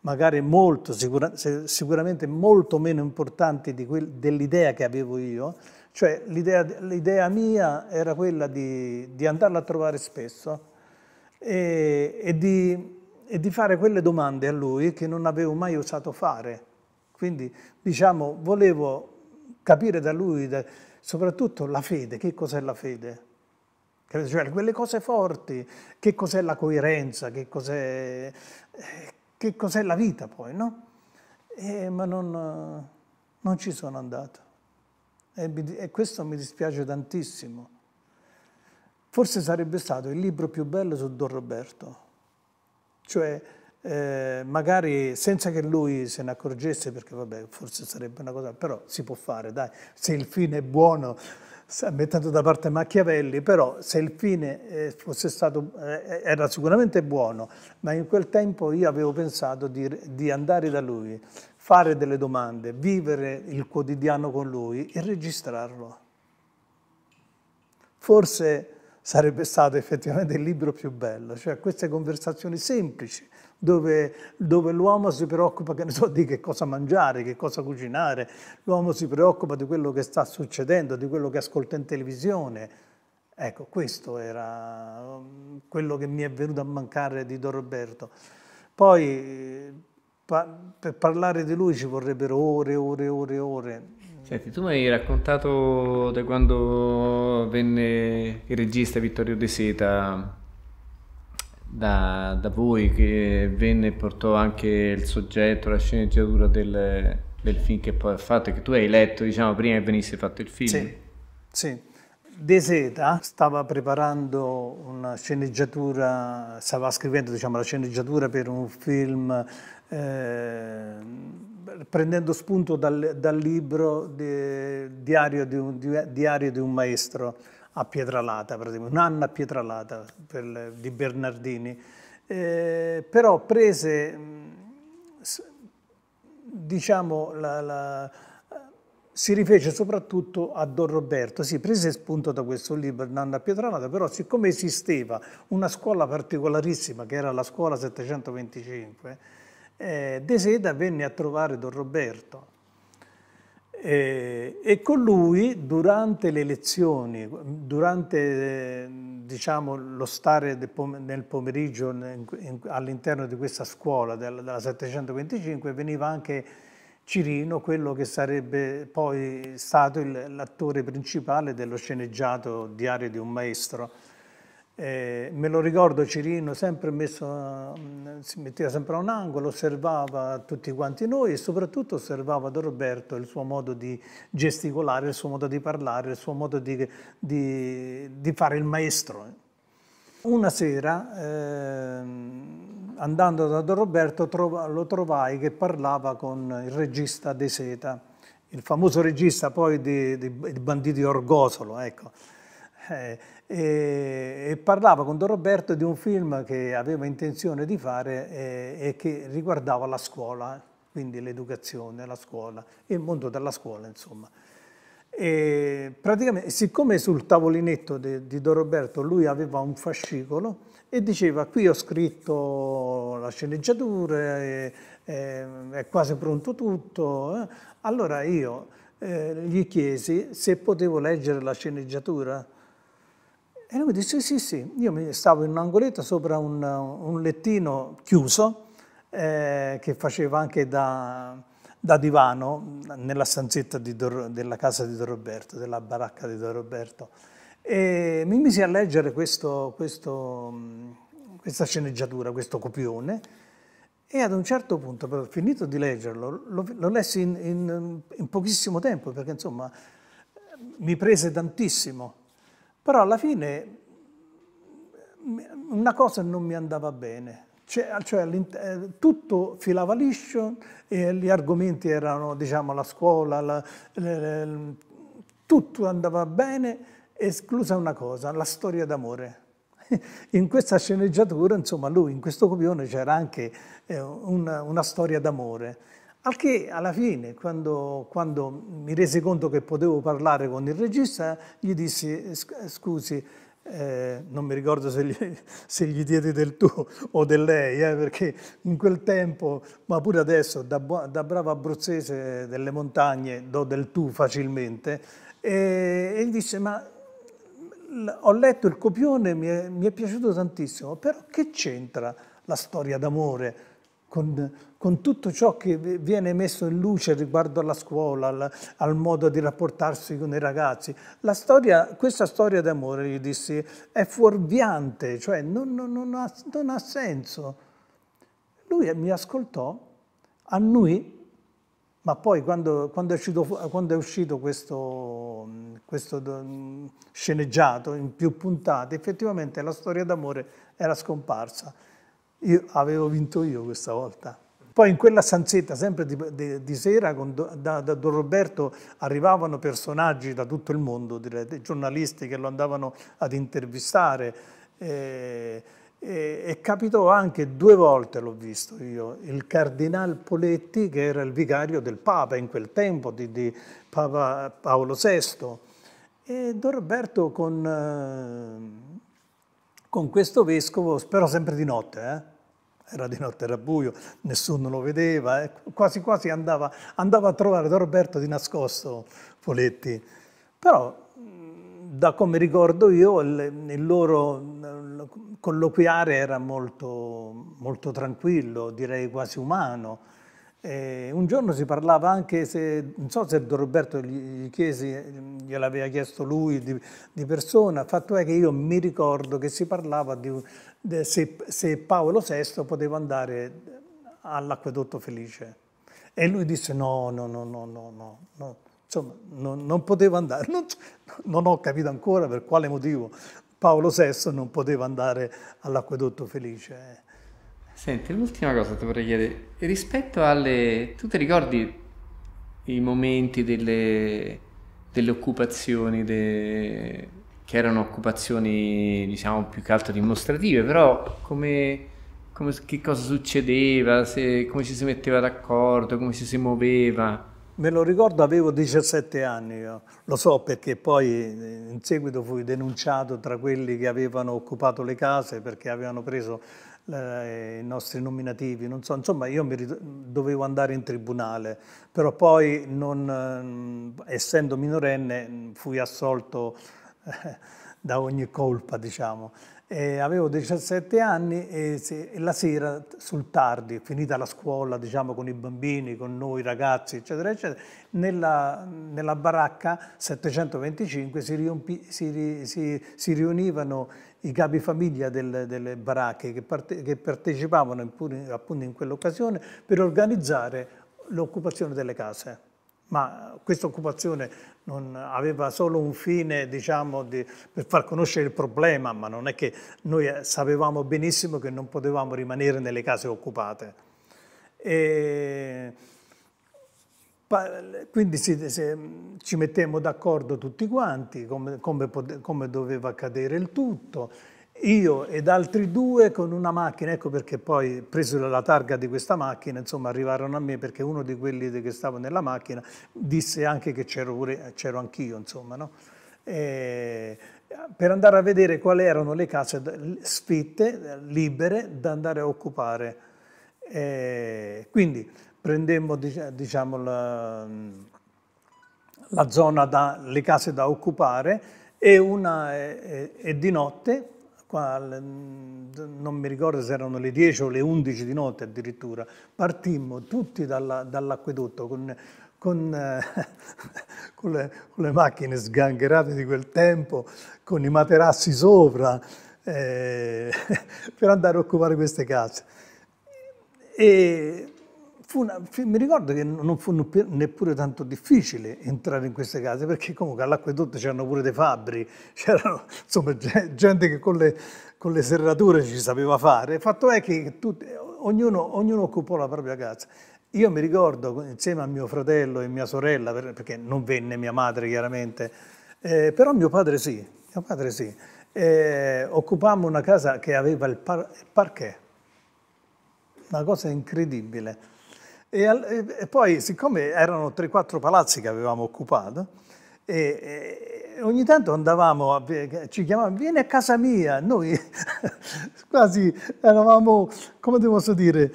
A: magari molto, sicura, sicuramente molto meno importanti dell'idea che avevo io, cioè l'idea mia era quella di, di andarla a trovare spesso e, e di e di fare quelle domande a lui che non avevo mai osato fare. Quindi, diciamo, volevo capire da lui da, soprattutto la fede, che cos'è la fede? Cioè, quelle cose forti, che cos'è la coerenza, che cos'è, eh, cos la vita poi, no? E, ma non, non, ci sono andato. E, e questo mi dispiace tantissimo. Forse sarebbe stato il libro più bello su Don Roberto. Cioè, eh, magari senza che lui se ne accorgesse, perché vabbè, forse sarebbe una cosa, però si può fare, dai, se il fine è buono, mettendo da parte Machiavelli, però se il fine eh, fosse stato, eh, era sicuramente buono, ma in quel tempo io avevo pensato di, di andare da lui, fare delle domande, vivere il quotidiano con lui e registrarlo. Forse sarebbe stato effettivamente il libro più bello, cioè queste conversazioni semplici dove, dove l'uomo si preoccupa che so, di che cosa mangiare, che cosa cucinare, l'uomo si preoccupa di quello che sta succedendo, di quello che ascolta in televisione. Ecco, questo era um, quello che mi è venuto a mancare di Don Roberto. Poi eh, pa per parlare di lui ci vorrebbero ore, ore, ore, ore.
B: Senti, tu mi hai raccontato da quando venne il regista Vittorio De Seta da, da, voi, che venne e portò anche il soggetto, la sceneggiatura del, del film che poi ha fatto, che tu hai letto diciamo, prima che venisse fatto il film. Sì, sì.
A: De Seta stava preparando una sceneggiatura, stava scrivendo diciamo, la sceneggiatura per un film eh, prendendo spunto dal, dal libro di, diario, di un, di, diario, di un, maestro a Pietralata, praticamente, Nanna a Pietralata per, di Bernardini, eh, però prese diciamo la, la, si rifece soprattutto a Don Roberto, si prese spunto da questo libro Nanna Pietralata, però siccome esisteva una scuola particolarissima che era la scuola 725, eh, De Seda venne a trovare Don Roberto eh, e con lui durante le lezioni, durante eh, diciamo, lo stare pom nel pomeriggio all'interno di questa scuola del, della 725 veniva anche Cirino, quello che sarebbe poi stato l'attore principale dello sceneggiato Diario di un maestro eh, me lo ricordo Cirino sempre messo, mm, si metteva sempre a un angolo, osservava tutti quanti noi e soprattutto osservava Don Roberto il suo modo di gesticolare, il suo modo di parlare, il suo modo di, di, di fare il maestro. Una sera, eh, andando da Don Roberto, trova, lo trovai che parlava con il regista De Seta, il famoso regista poi di, di Banditi Orgosolo, ecco. eh, e, e parlava con Don Roberto di un film che aveva intenzione di fare e, e che riguardava la scuola, quindi l'educazione, la scuola e il mondo della scuola, insomma. E praticamente, siccome sul tavolinetto di, di Don Roberto lui aveva un fascicolo e diceva qui ho scritto la sceneggiatura, è, è, è quasi pronto tutto, eh". allora io eh, gli chiesi se potevo leggere la sceneggiatura e lui mi disse, sì, sì, sì, io stavo in un angoletto sopra un, un lettino chiuso eh, che faceva anche da, da divano nella stanzetta Dor, della casa di Don Roberto, della baracca di Don Roberto. E mi misi a leggere questo, questo, questa sceneggiatura, questo copione, e ad un certo punto, però, finito di leggerlo, lo, lo lessi in, in, in pochissimo tempo, perché insomma mi prese tantissimo però alla fine una cosa non mi andava bene, cioè, cioè eh, tutto filava liscio, gli argomenti erano diciamo, la scuola, la, la, la, tutto andava bene, esclusa una cosa, la storia d'amore. In questa sceneggiatura, insomma, lui, in questo copione c'era anche eh, una, una storia d'amore. Al che alla fine, quando, quando, mi resi conto che potevo parlare con il regista, gli dissi, scusi, eh, non mi ricordo se gli, se gli, diedi del tu o del lei, eh, perché in quel tempo, ma pure adesso, da, da, bravo abruzzese delle montagne, do del tu facilmente, e, e gli disse, ma ho letto il copione, mi è, mi è piaciuto tantissimo, però che c'entra la storia d'amore? con, con, tutto ciò che viene messo in luce riguardo alla scuola, al, al modo di rapportarsi con i ragazzi. Storia, questa storia d'amore, gli dissi, è fuorviante, cioè non, non, non, ha, non ha, senso. Lui mi ascoltò, annui, ma poi quando, quando, è, uscito, quando è uscito, questo, questo sceneggiato in più puntate, effettivamente la storia d'amore era scomparsa io, avevo vinto io questa volta. Poi in quella stanzetta, sempre di, di, di sera, con, da, da, Don Roberto arrivavano personaggi da tutto il mondo, direte, giornalisti che lo andavano ad intervistare. Eh, e, e, capitò anche due volte, l'ho visto io, il cardinal Poletti, che era il vicario del Papa in quel tempo, di, di Papa Paolo VI. E Don Roberto con... Eh, con questo vescovo, però sempre di notte, eh? era di notte, era buio, nessuno lo vedeva, eh? quasi quasi andava, andava a trovare Don Roberto di nascosto Poletti. Però mm, da come ricordo io, il, il, loro mm, colloquiare era molto, molto tranquillo, direi quasi umano. Eh, un giorno si parlava anche se, non so se Don Roberto gli, gli chiesi, gliel'aveva chiesto lui di, di, persona, fatto è che io mi ricordo che si parlava di de, se, se, Paolo VI poteva andare all'acquedotto felice. E lui disse no, no, no, no, no, no, no. insomma no, non poteva andare, non, non ho capito ancora per quale motivo Paolo VI non poteva andare all'acquedotto felice.
B: Senti, l'ultima cosa ti vorrei chiedere, rispetto alle... tu ti ricordi i momenti delle, delle occupazioni, de... che erano occupazioni diciamo più che altro dimostrative, però come, come che cosa succedeva, se, come ci si metteva d'accordo, come ci si muoveva?
A: Me lo ricordo, avevo 17 anni, lo so perché poi eh, in seguito fui denunciato tra quelli che avevano occupato le case perché avevano preso eh, i nostri nominativi, so, insomma io dovevo andare in tribunale, però poi non, eh, essendo minorenne fui assolto da ogni colpa, diciamo. Eh, avevo 17 anni e, se, e, la sera sul tardi, finita la scuola, diciamo con i bambini, con noi ragazzi, eccetera, eccetera, nella, nella baracca 725 si, riompi, si, si, si, riunivano i capi famiglia del, delle baracche che, parte, che partecipavano in, appunto in quell'occasione per organizzare l'occupazione delle case ma questa occupazione non aveva solo un fine diciamo, di, per far conoscere il problema, ma non è che noi sapevamo benissimo che non potevamo rimanere nelle case occupate. E, quindi si, se, ci mettemmo d'accordo tutti quanti come, come, come doveva accadere il tutto io ed altri due con una macchina, ecco perché poi preso la targa di questa macchina, insomma arrivarono a me perché uno di quelli che stava nella macchina disse anche che c'ero, c'ero anch'io, insomma, no? E per andare a vedere quali erano le case sfitte, libere, da andare a occupare. E quindi prendemmo diciamo, la, la, zona, da, le case da occupare e, una, e, e di notte qua non mi ricordo se erano le 10 o le 11 di notte addirittura, partimmo tutti dall'acquedotto dall con, con, le, con, le, macchine sgangherate di quel tempo, con i materassi sopra, eh, per andare a occupare queste case. E una, mi ricordo che non fu neppure tanto difficile entrare in queste case perché comunque all'acquedotto c'erano pure dei fabbri, c'era insomma gente che con le, con le, serrature ci sapeva fare. Il fatto è che tutti, ognuno, ognuno occupò la propria casa. Io mi ricordo insieme a mio fratello e mia sorella, perché non venne mia madre chiaramente, eh, però mio padre sì, mio padre sì. Eh, occupammo una casa che aveva il, par il parquet, una cosa incredibile. E, e poi, siccome erano 3-4 palazzi che avevamo occupato, e, e ogni tanto andavamo, a, ci chiamavano, vieni a casa mia, noi quasi eravamo, come devo dire,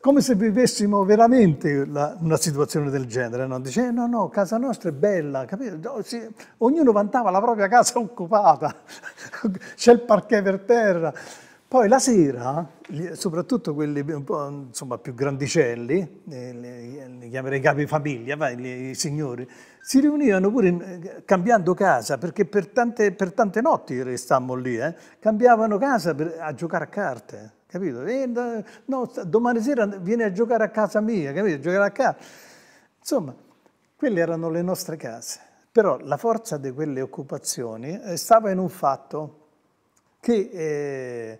A: come se vivessimo veramente la, una situazione del genere, no? Dice, eh, no, no, casa nostra è bella, capito? ognuno vantava la propria casa occupata, c'è il parquet per terra. Poi la sera, soprattutto quelli un po', insomma, più grandicelli, eh, li chiamerei capi famiglia, i signori, si riunivano pure in, eh, cambiando casa, perché per tante, per tante notti restammo lì, eh, cambiavano casa per, a giocare a carte, capito? E, eh, no, domani sera vieni a giocare a casa mia, capito? A Giocare a casa. Insomma, quelle erano le nostre case. Però la forza di quelle occupazioni stava in un fatto che... Eh,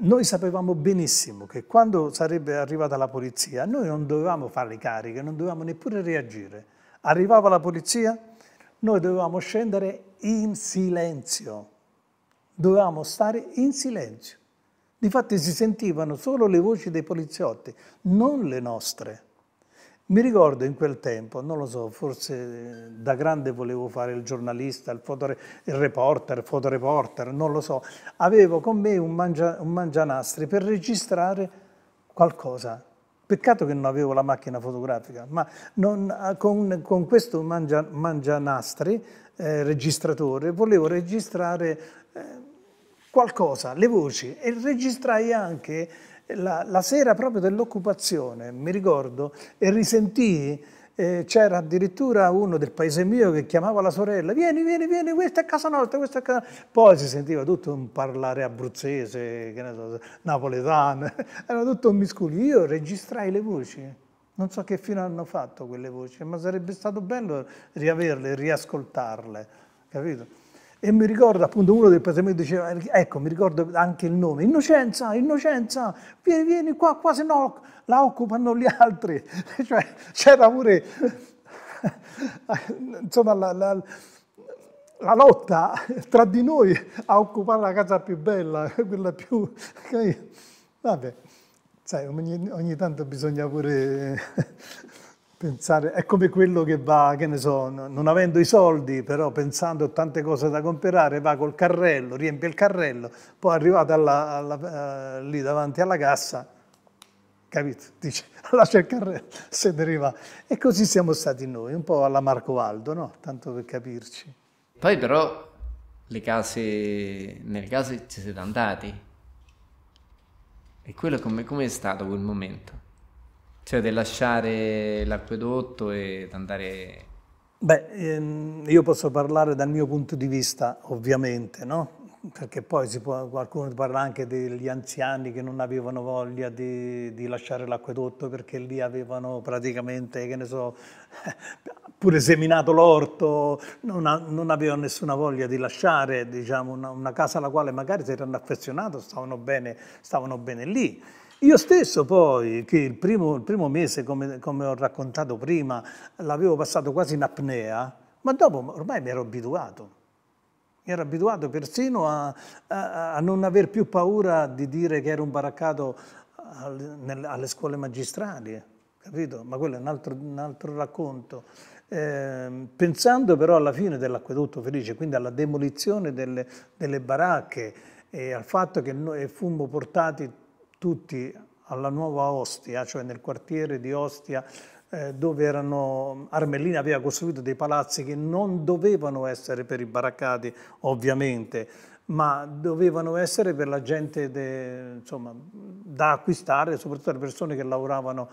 A: noi sapevamo benissimo che quando sarebbe arrivata la polizia noi non dovevamo fare le cariche, non dovevamo neppure reagire. Arrivava la polizia, noi dovevamo scendere in silenzio, dovevamo stare in silenzio. Difatti si sentivano solo le voci dei poliziotti, non le nostre. Mi ricordo in quel tempo, non lo so, forse eh, da grande volevo fare il giornalista, il, fotore, il reporter, il fotoreporter, non lo so. Avevo con me un, mangia, un mangianastri per registrare qualcosa. Peccato che non avevo la macchina fotografica, ma non, eh, con, con, questo mangia, mangianastri, eh, registratore, volevo registrare eh, qualcosa, le voci, e registrai anche la, la sera proprio dell'occupazione, mi ricordo, e risentii eh, c'era addirittura uno del paese mio che chiamava la sorella, vieni, vieni, vieni, questa è casa nostra, questa è casa nostra. Poi si sentiva tutto un parlare abruzzese, so, napoletano, era tutto un miscuglio. Io registrai le voci, non so che fine hanno fatto quelle voci, ma sarebbe stato bello riaverle, riascoltarle, capito? E mi ricordo appunto uno del passamento diceva, eh, ecco mi ricordo anche il nome, Innocenza, Innocenza, vieni, vieni qua, qua se no la occupano gli altri. Cioè c'era pure, insomma, la, la, la, lotta tra di noi a occupare la casa più bella, quella più... Vabbè, sai, ogni, ogni tanto bisogna pure... Pensare, è come quello che va, che ne so, non avendo i soldi, però pensando a tante cose da comprare, va col carrello, riempie il carrello, poi arrivato alla, alla, eh, lì davanti alla cassa, capito? Dice, lascia il carrello, se ne arriva. E così siamo stati noi, un po' alla Marco Valdo, no? Tanto per capirci.
B: Poi però le case, nelle case ci siete andati. E quello come, come è stato quel momento? Cioè di lasciare l'acquedotto ed andare...
A: Beh, ehm, io posso parlare dal mio punto di vista, ovviamente, no? perché poi può, qualcuno parla anche degli anziani che non avevano voglia di, di lasciare l'acquedotto perché lì avevano praticamente, che ne so, pure seminato l'orto, non, non, avevano nessuna voglia di lasciare diciamo, una, una, casa alla quale magari si erano affezionati, stavano bene, stavano bene lì. Io stesso poi, che il primo, il primo mese, come, come, ho raccontato prima, l'avevo passato quasi in apnea, ma dopo ormai mi ero abituato. Mi ero abituato persino a, a, a non aver più paura di dire che ero un baraccato alle scuole magistrali, capito? Ma quello è un altro, un altro racconto. Eh, pensando però alla fine dell'acquedotto felice, quindi alla demolizione delle, delle baracche e al fatto che noi fummo portati tutti alla nuova Ostia, cioè nel quartiere di Ostia, eh, dove erano, Armellina aveva costruito dei palazzi che non dovevano essere per i baraccati, ovviamente, ma dovevano essere per la gente de, insomma, da acquistare, soprattutto le persone che lavoravano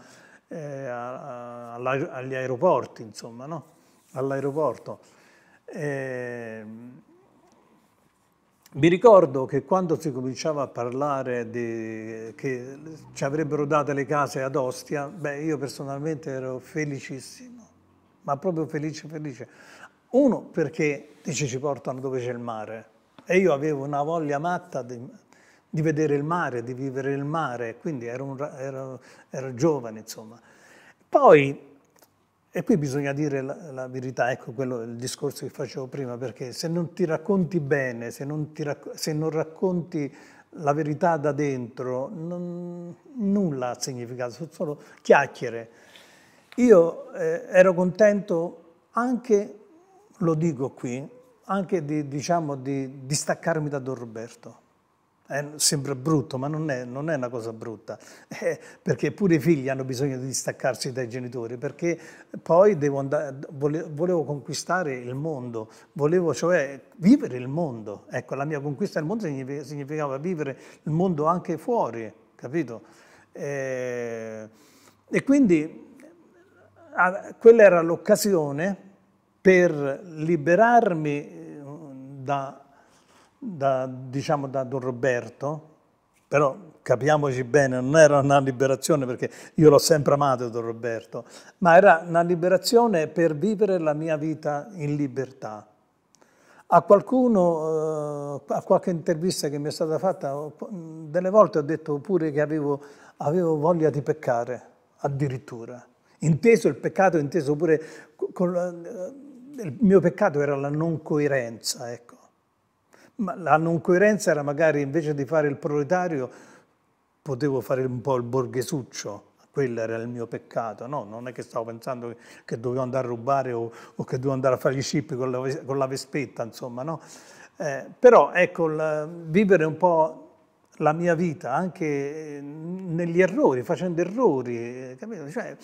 A: eh, a, a, agli aeroporti, insomma, no? all'aeroporto. Eh, mi ricordo che quando si cominciava a parlare di, che ci avrebbero date le case ad Ostia, beh, io personalmente ero felicissimo, ma proprio felice, felice. Uno perché dice ci portano dove c'è il mare e io avevo una voglia matta di, di, vedere il mare, di vivere il mare, quindi ero, un, ero, ero giovane insomma. Poi e qui bisogna dire la, la verità, ecco quello, il discorso che facevo prima, perché se non ti racconti bene, se non, racc se non racconti la verità da dentro, non, nulla ha significato, sono solo chiacchiere. Io eh, ero contento anche, lo dico qui, anche di, diciamo, di distaccarmi da Don Roberto, eh, sembra brutto, ma non è, non è una cosa brutta, eh, perché pure i figli hanno bisogno di distaccarsi dai genitori, perché poi devo andare, volevo, conquistare il mondo, volevo cioè vivere il mondo. Ecco, la mia conquista del mondo significava vivere il mondo anche fuori, capito? Eh, e quindi ah, quella era l'occasione per liberarmi eh, da da, diciamo, da Don Roberto, però capiamoci bene, non era una liberazione perché io l'ho sempre amato Don Roberto, ma era una liberazione per vivere la mia vita in libertà. A qualcuno, eh, a qualche intervista che mi è stata fatta, delle volte ho detto pure che avevo, avevo voglia di peccare, addirittura. Inteso il peccato, inteso pure... Con, eh, il mio peccato era la non coerenza, ecco ma la non coerenza era magari invece di fare il proletario potevo fare un po' il borghesuccio, quello era il mio peccato, no? Non è che stavo pensando che, che dovevo andare a rubare o, o, che dovevo andare a fare gli scippi con la, con la vespetta, insomma, no? Eh, però ecco, la, vivere un po' la mia vita anche negli errori, facendo errori, capito? Cioè,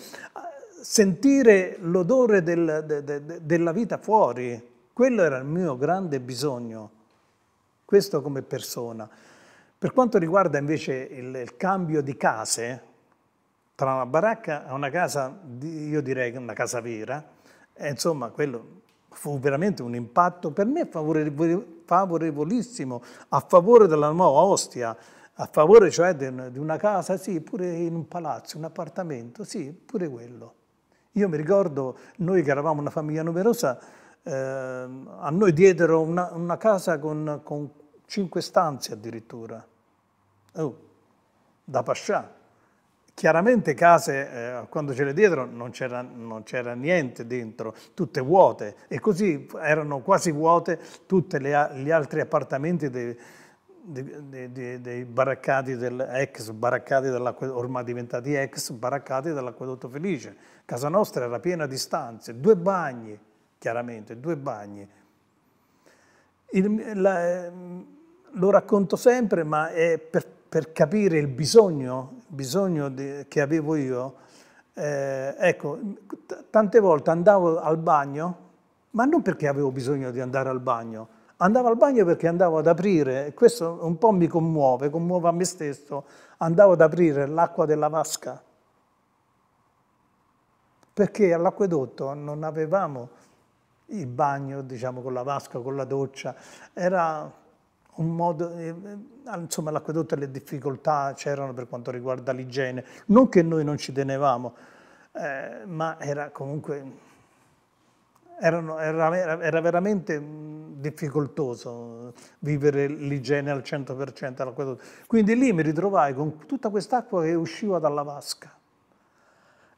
A: sentire l'odore del, de, de, de, della vita fuori, quello era il mio grande bisogno questo come persona. Per quanto riguarda invece il, il cambio di case, tra una baracca e una casa, io direi una casa vera, e eh, insomma quello fu veramente un impatto per me favorevolissimo, a favore della nuova Ostia, a favore cioè di una casa, sì, pure in un palazzo, un appartamento, sì, pure quello. Io mi ricordo, noi che eravamo una famiglia numerosa, eh, a noi diedero una, una casa con, con cinque stanze addirittura, oh, da Pascià. Chiaramente case, eh, quando ce le diedero, non c'era, niente dentro, tutte vuote. E così erano quasi vuote tutti gli altri appartamenti dei, dei, dei, dei baraccati del, ex baraccati ormai diventati ex baraccati dell'acquedotto Felice. Casa nostra era piena di stanze, due bagni, chiaramente, due bagni. Il, la, ehm, lo racconto sempre, ma è per, per capire il bisogno, bisogno di, che avevo io. Eh, ecco, tante volte andavo al bagno, ma non perché avevo bisogno di andare al bagno, andavo al bagno perché andavo ad aprire, e questo un po' mi commuove, commuove a me stesso, andavo ad aprire l'acqua della vasca, perché all'acquedotto non avevamo il bagno, diciamo, con la vasca, con la doccia, era un modo, eh, eh, insomma l'acquedotto e le difficoltà c'erano per quanto riguarda l'igiene, non che noi non ci tenevamo, eh, ma era comunque, erano, era, era, veramente mm, difficoltoso vivere l'igiene al 100% all'acquedotto. Quindi lì mi ritrovai con tutta quest'acqua che usciva dalla vasca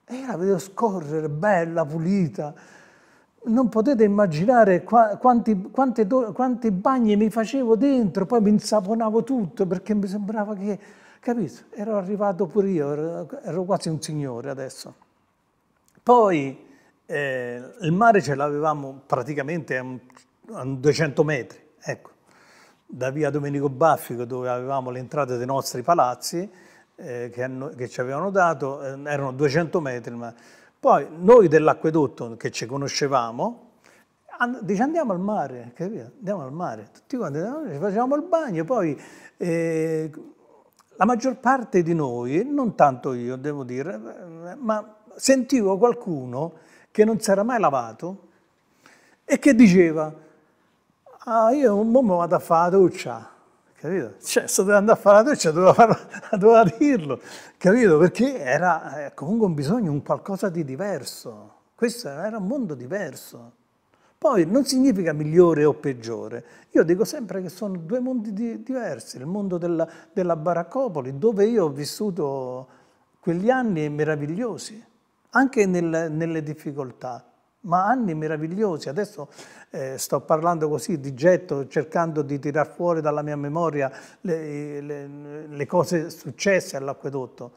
A: e la vedevo scorrere, bella, pulita, non potete immaginare qua, quanti, quante, quanti, bagni mi facevo dentro, poi mi insaponavo tutto perché mi sembrava che, capito, ero arrivato pure io, ero, ero quasi un signore adesso. Poi eh, il mare ce l'avevamo praticamente a, un, a 200 metri, ecco, da via Domenico Baffico dove avevamo l'entrata dei nostri palazzi eh, che, hanno, che, ci avevano dato, eh, erano 200 metri, ma poi noi dell'acquedotto che ci conoscevamo, dice andiamo al mare, capito? Andiamo al mare, tutti quanti ci facciamo il bagno, poi eh, la maggior parte di noi, non tanto io devo dire, ma sentivo qualcuno che non si era mai lavato e che diceva, ah io un momento vado a fare la doccia, capito? Cioè, se doveva andare a fare la doccia doveva, farlo, doveva dirlo, capito? Perché era eh, comunque un bisogno, un qualcosa di diverso. Questo era un mondo diverso. Poi non significa migliore o peggiore. Io dico sempre che sono due mondi di, diversi. Il mondo della, della Baraccopoli, dove io ho vissuto quegli anni meravigliosi, anche nel, nelle difficoltà ma anni meravigliosi. Adesso eh, sto parlando così di getto, cercando di tirar fuori dalla mia memoria le, le, le cose successe all'acquedotto,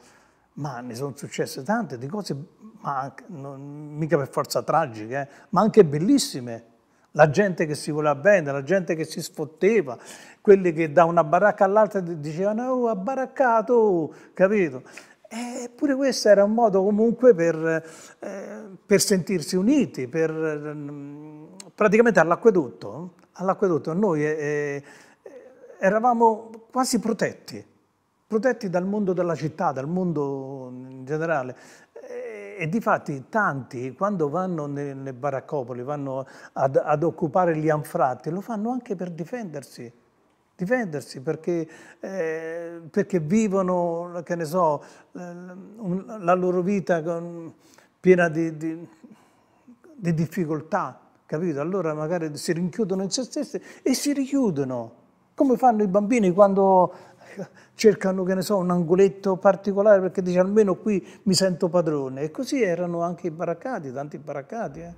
A: ma ne sono successe tante di cose, anche, non, mica per forza tragiche, eh, ma anche bellissime. La gente che si voleva bene, la gente che si sfotteva, quelli che da una baracca all'altra dicevano oh, ha baraccato, oh", capito? Eppure eh, questo era un modo comunque per, eh, per sentirsi uniti, per, mm, praticamente all'acquedotto, all'acquedotto noi eh, eh, eravamo quasi protetti, protetti dal mondo della città, dal mondo in generale. Eh, e di fatti tanti, quando vanno nelle baraccopoli, vanno ad, ad occupare gli anfratti, lo fanno anche per difendersi difendersi perché, eh, perché vivono, che ne so, eh, la loro vita con, piena di, di, di difficoltà, capito? Allora magari si rinchiudono in se stessi e si richiudono, come fanno i bambini quando cercano, che ne so, un angoletto particolare perché dice almeno qui mi sento padrone. E così erano anche i baraccati, tanti baraccati. Eh.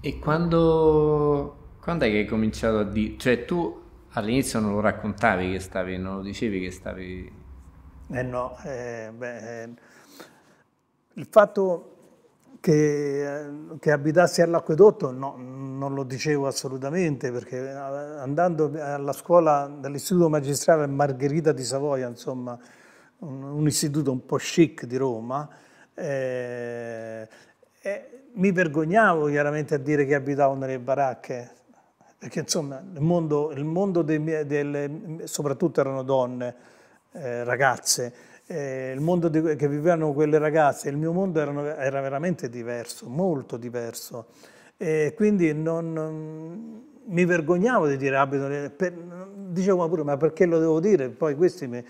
B: E quando, quando è che hai cominciato a dire, cioè tu all'inizio non lo raccontavi che stavi, non lo dicevi che stavi...
A: Eh no, eh, beh, eh, il fatto che, eh, che abitassi all'acquedotto no, non lo dicevo assolutamente perché eh, andando alla scuola dell'istituto magistrale Margherita di Savoia, insomma un, un istituto un po' chic di Roma, mi vergognavo chiaramente a dire che abitavo nelle baracche, perché insomma il mondo, il mondo dei, del, soprattutto erano donne, eh, ragazze, eh, il mondo di, che vivevano quelle ragazze, il mio mondo erano, era veramente diverso, molto diverso. E quindi non, non mi vergognavo di dire abito per, dicevo ma pure ma perché lo devo dire poi questi mi,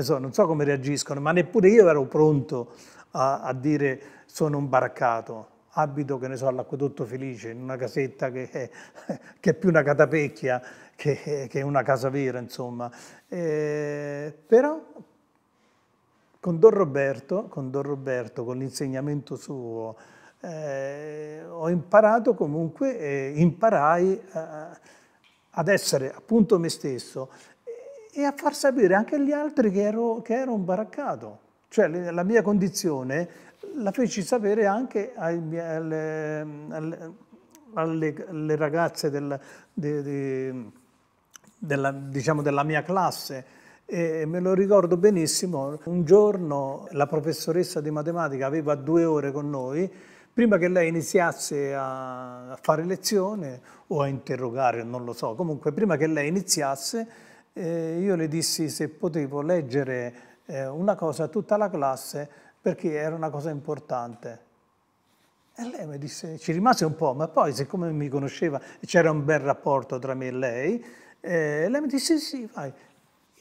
A: so, non so come reagiscono ma neppure io ero pronto a, a dire sono un baraccato abito, che ne so, all'acquedotto felice, in una casetta che è, che è più una catapecchia che, che, una casa vera, insomma. Eh, però con Don Roberto, con, con l'insegnamento suo, eh, ho imparato comunque, eh, imparai ad essere appunto me stesso e a far sapere anche agli altri che ero, che ero un baraccato. Cioè la mia condizione la feci sapere anche alle, alle, alle, alle ragazze del, de, de, della, diciamo, della mia classe e me lo ricordo benissimo. Un giorno la professoressa di matematica aveva due ore con noi prima che lei iniziasse a fare lezione o a interrogare, non lo so, comunque prima che lei iniziasse eh, io le dissi se potevo leggere eh, una cosa a tutta la classe perché era una cosa importante. E lei mi disse, ci rimase un po', ma poi siccome mi conosceva e c'era un bel rapporto tra me e lei, eh, lei mi disse sì, sì, vai.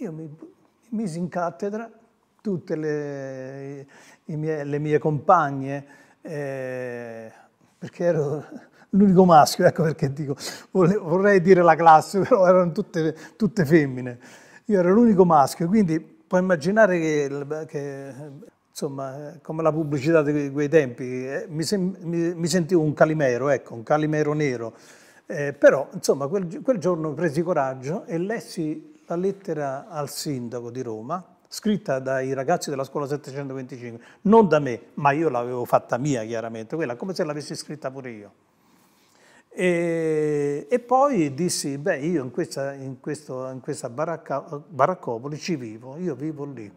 A: Io mi, mi misi in cattedra, tutte le, mie, le mie compagne, eh, perché ero l'unico maschio, ecco perché dico, vorrei dire la classe, però erano tutte, tutte femmine. Io ero l'unico maschio, quindi puoi immaginare che, che insomma, eh, come la pubblicità di quei tempi, eh, mi, mi, mi, sentivo un calimero, ecco, un calimero nero. Eh, però, insomma, quel, quel giorno presi coraggio e lessi la lettera al sindaco di Roma, scritta dai ragazzi della scuola 725, non da me, ma io l'avevo fatta mia chiaramente, quella come se l'avessi scritta pure io. E, e, poi dissi, beh, io in questa, in questo, in questa baraccopoli ci vivo, io vivo lì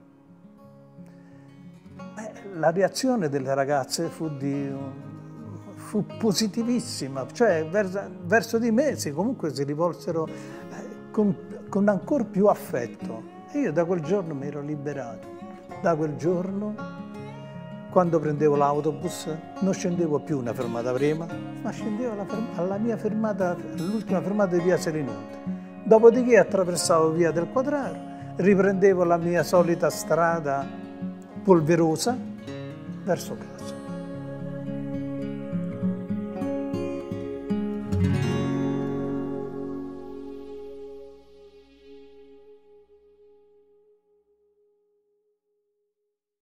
A: la reazione delle ragazze fu, di, fu positivissima, cioè verso, verso di me sì, comunque si rivolsero eh, con, con ancora più affetto. E io da quel giorno mi ero liberato. Da quel giorno, quando prendevo l'autobus, non scendevo più una fermata prima, ma scendevo alla, ferm alla mia fermata, all'ultima fermata di via Selinonte. Dopodiché attraversavo via del Quadraro, riprendevo la mia solita strada polverosa दर्शक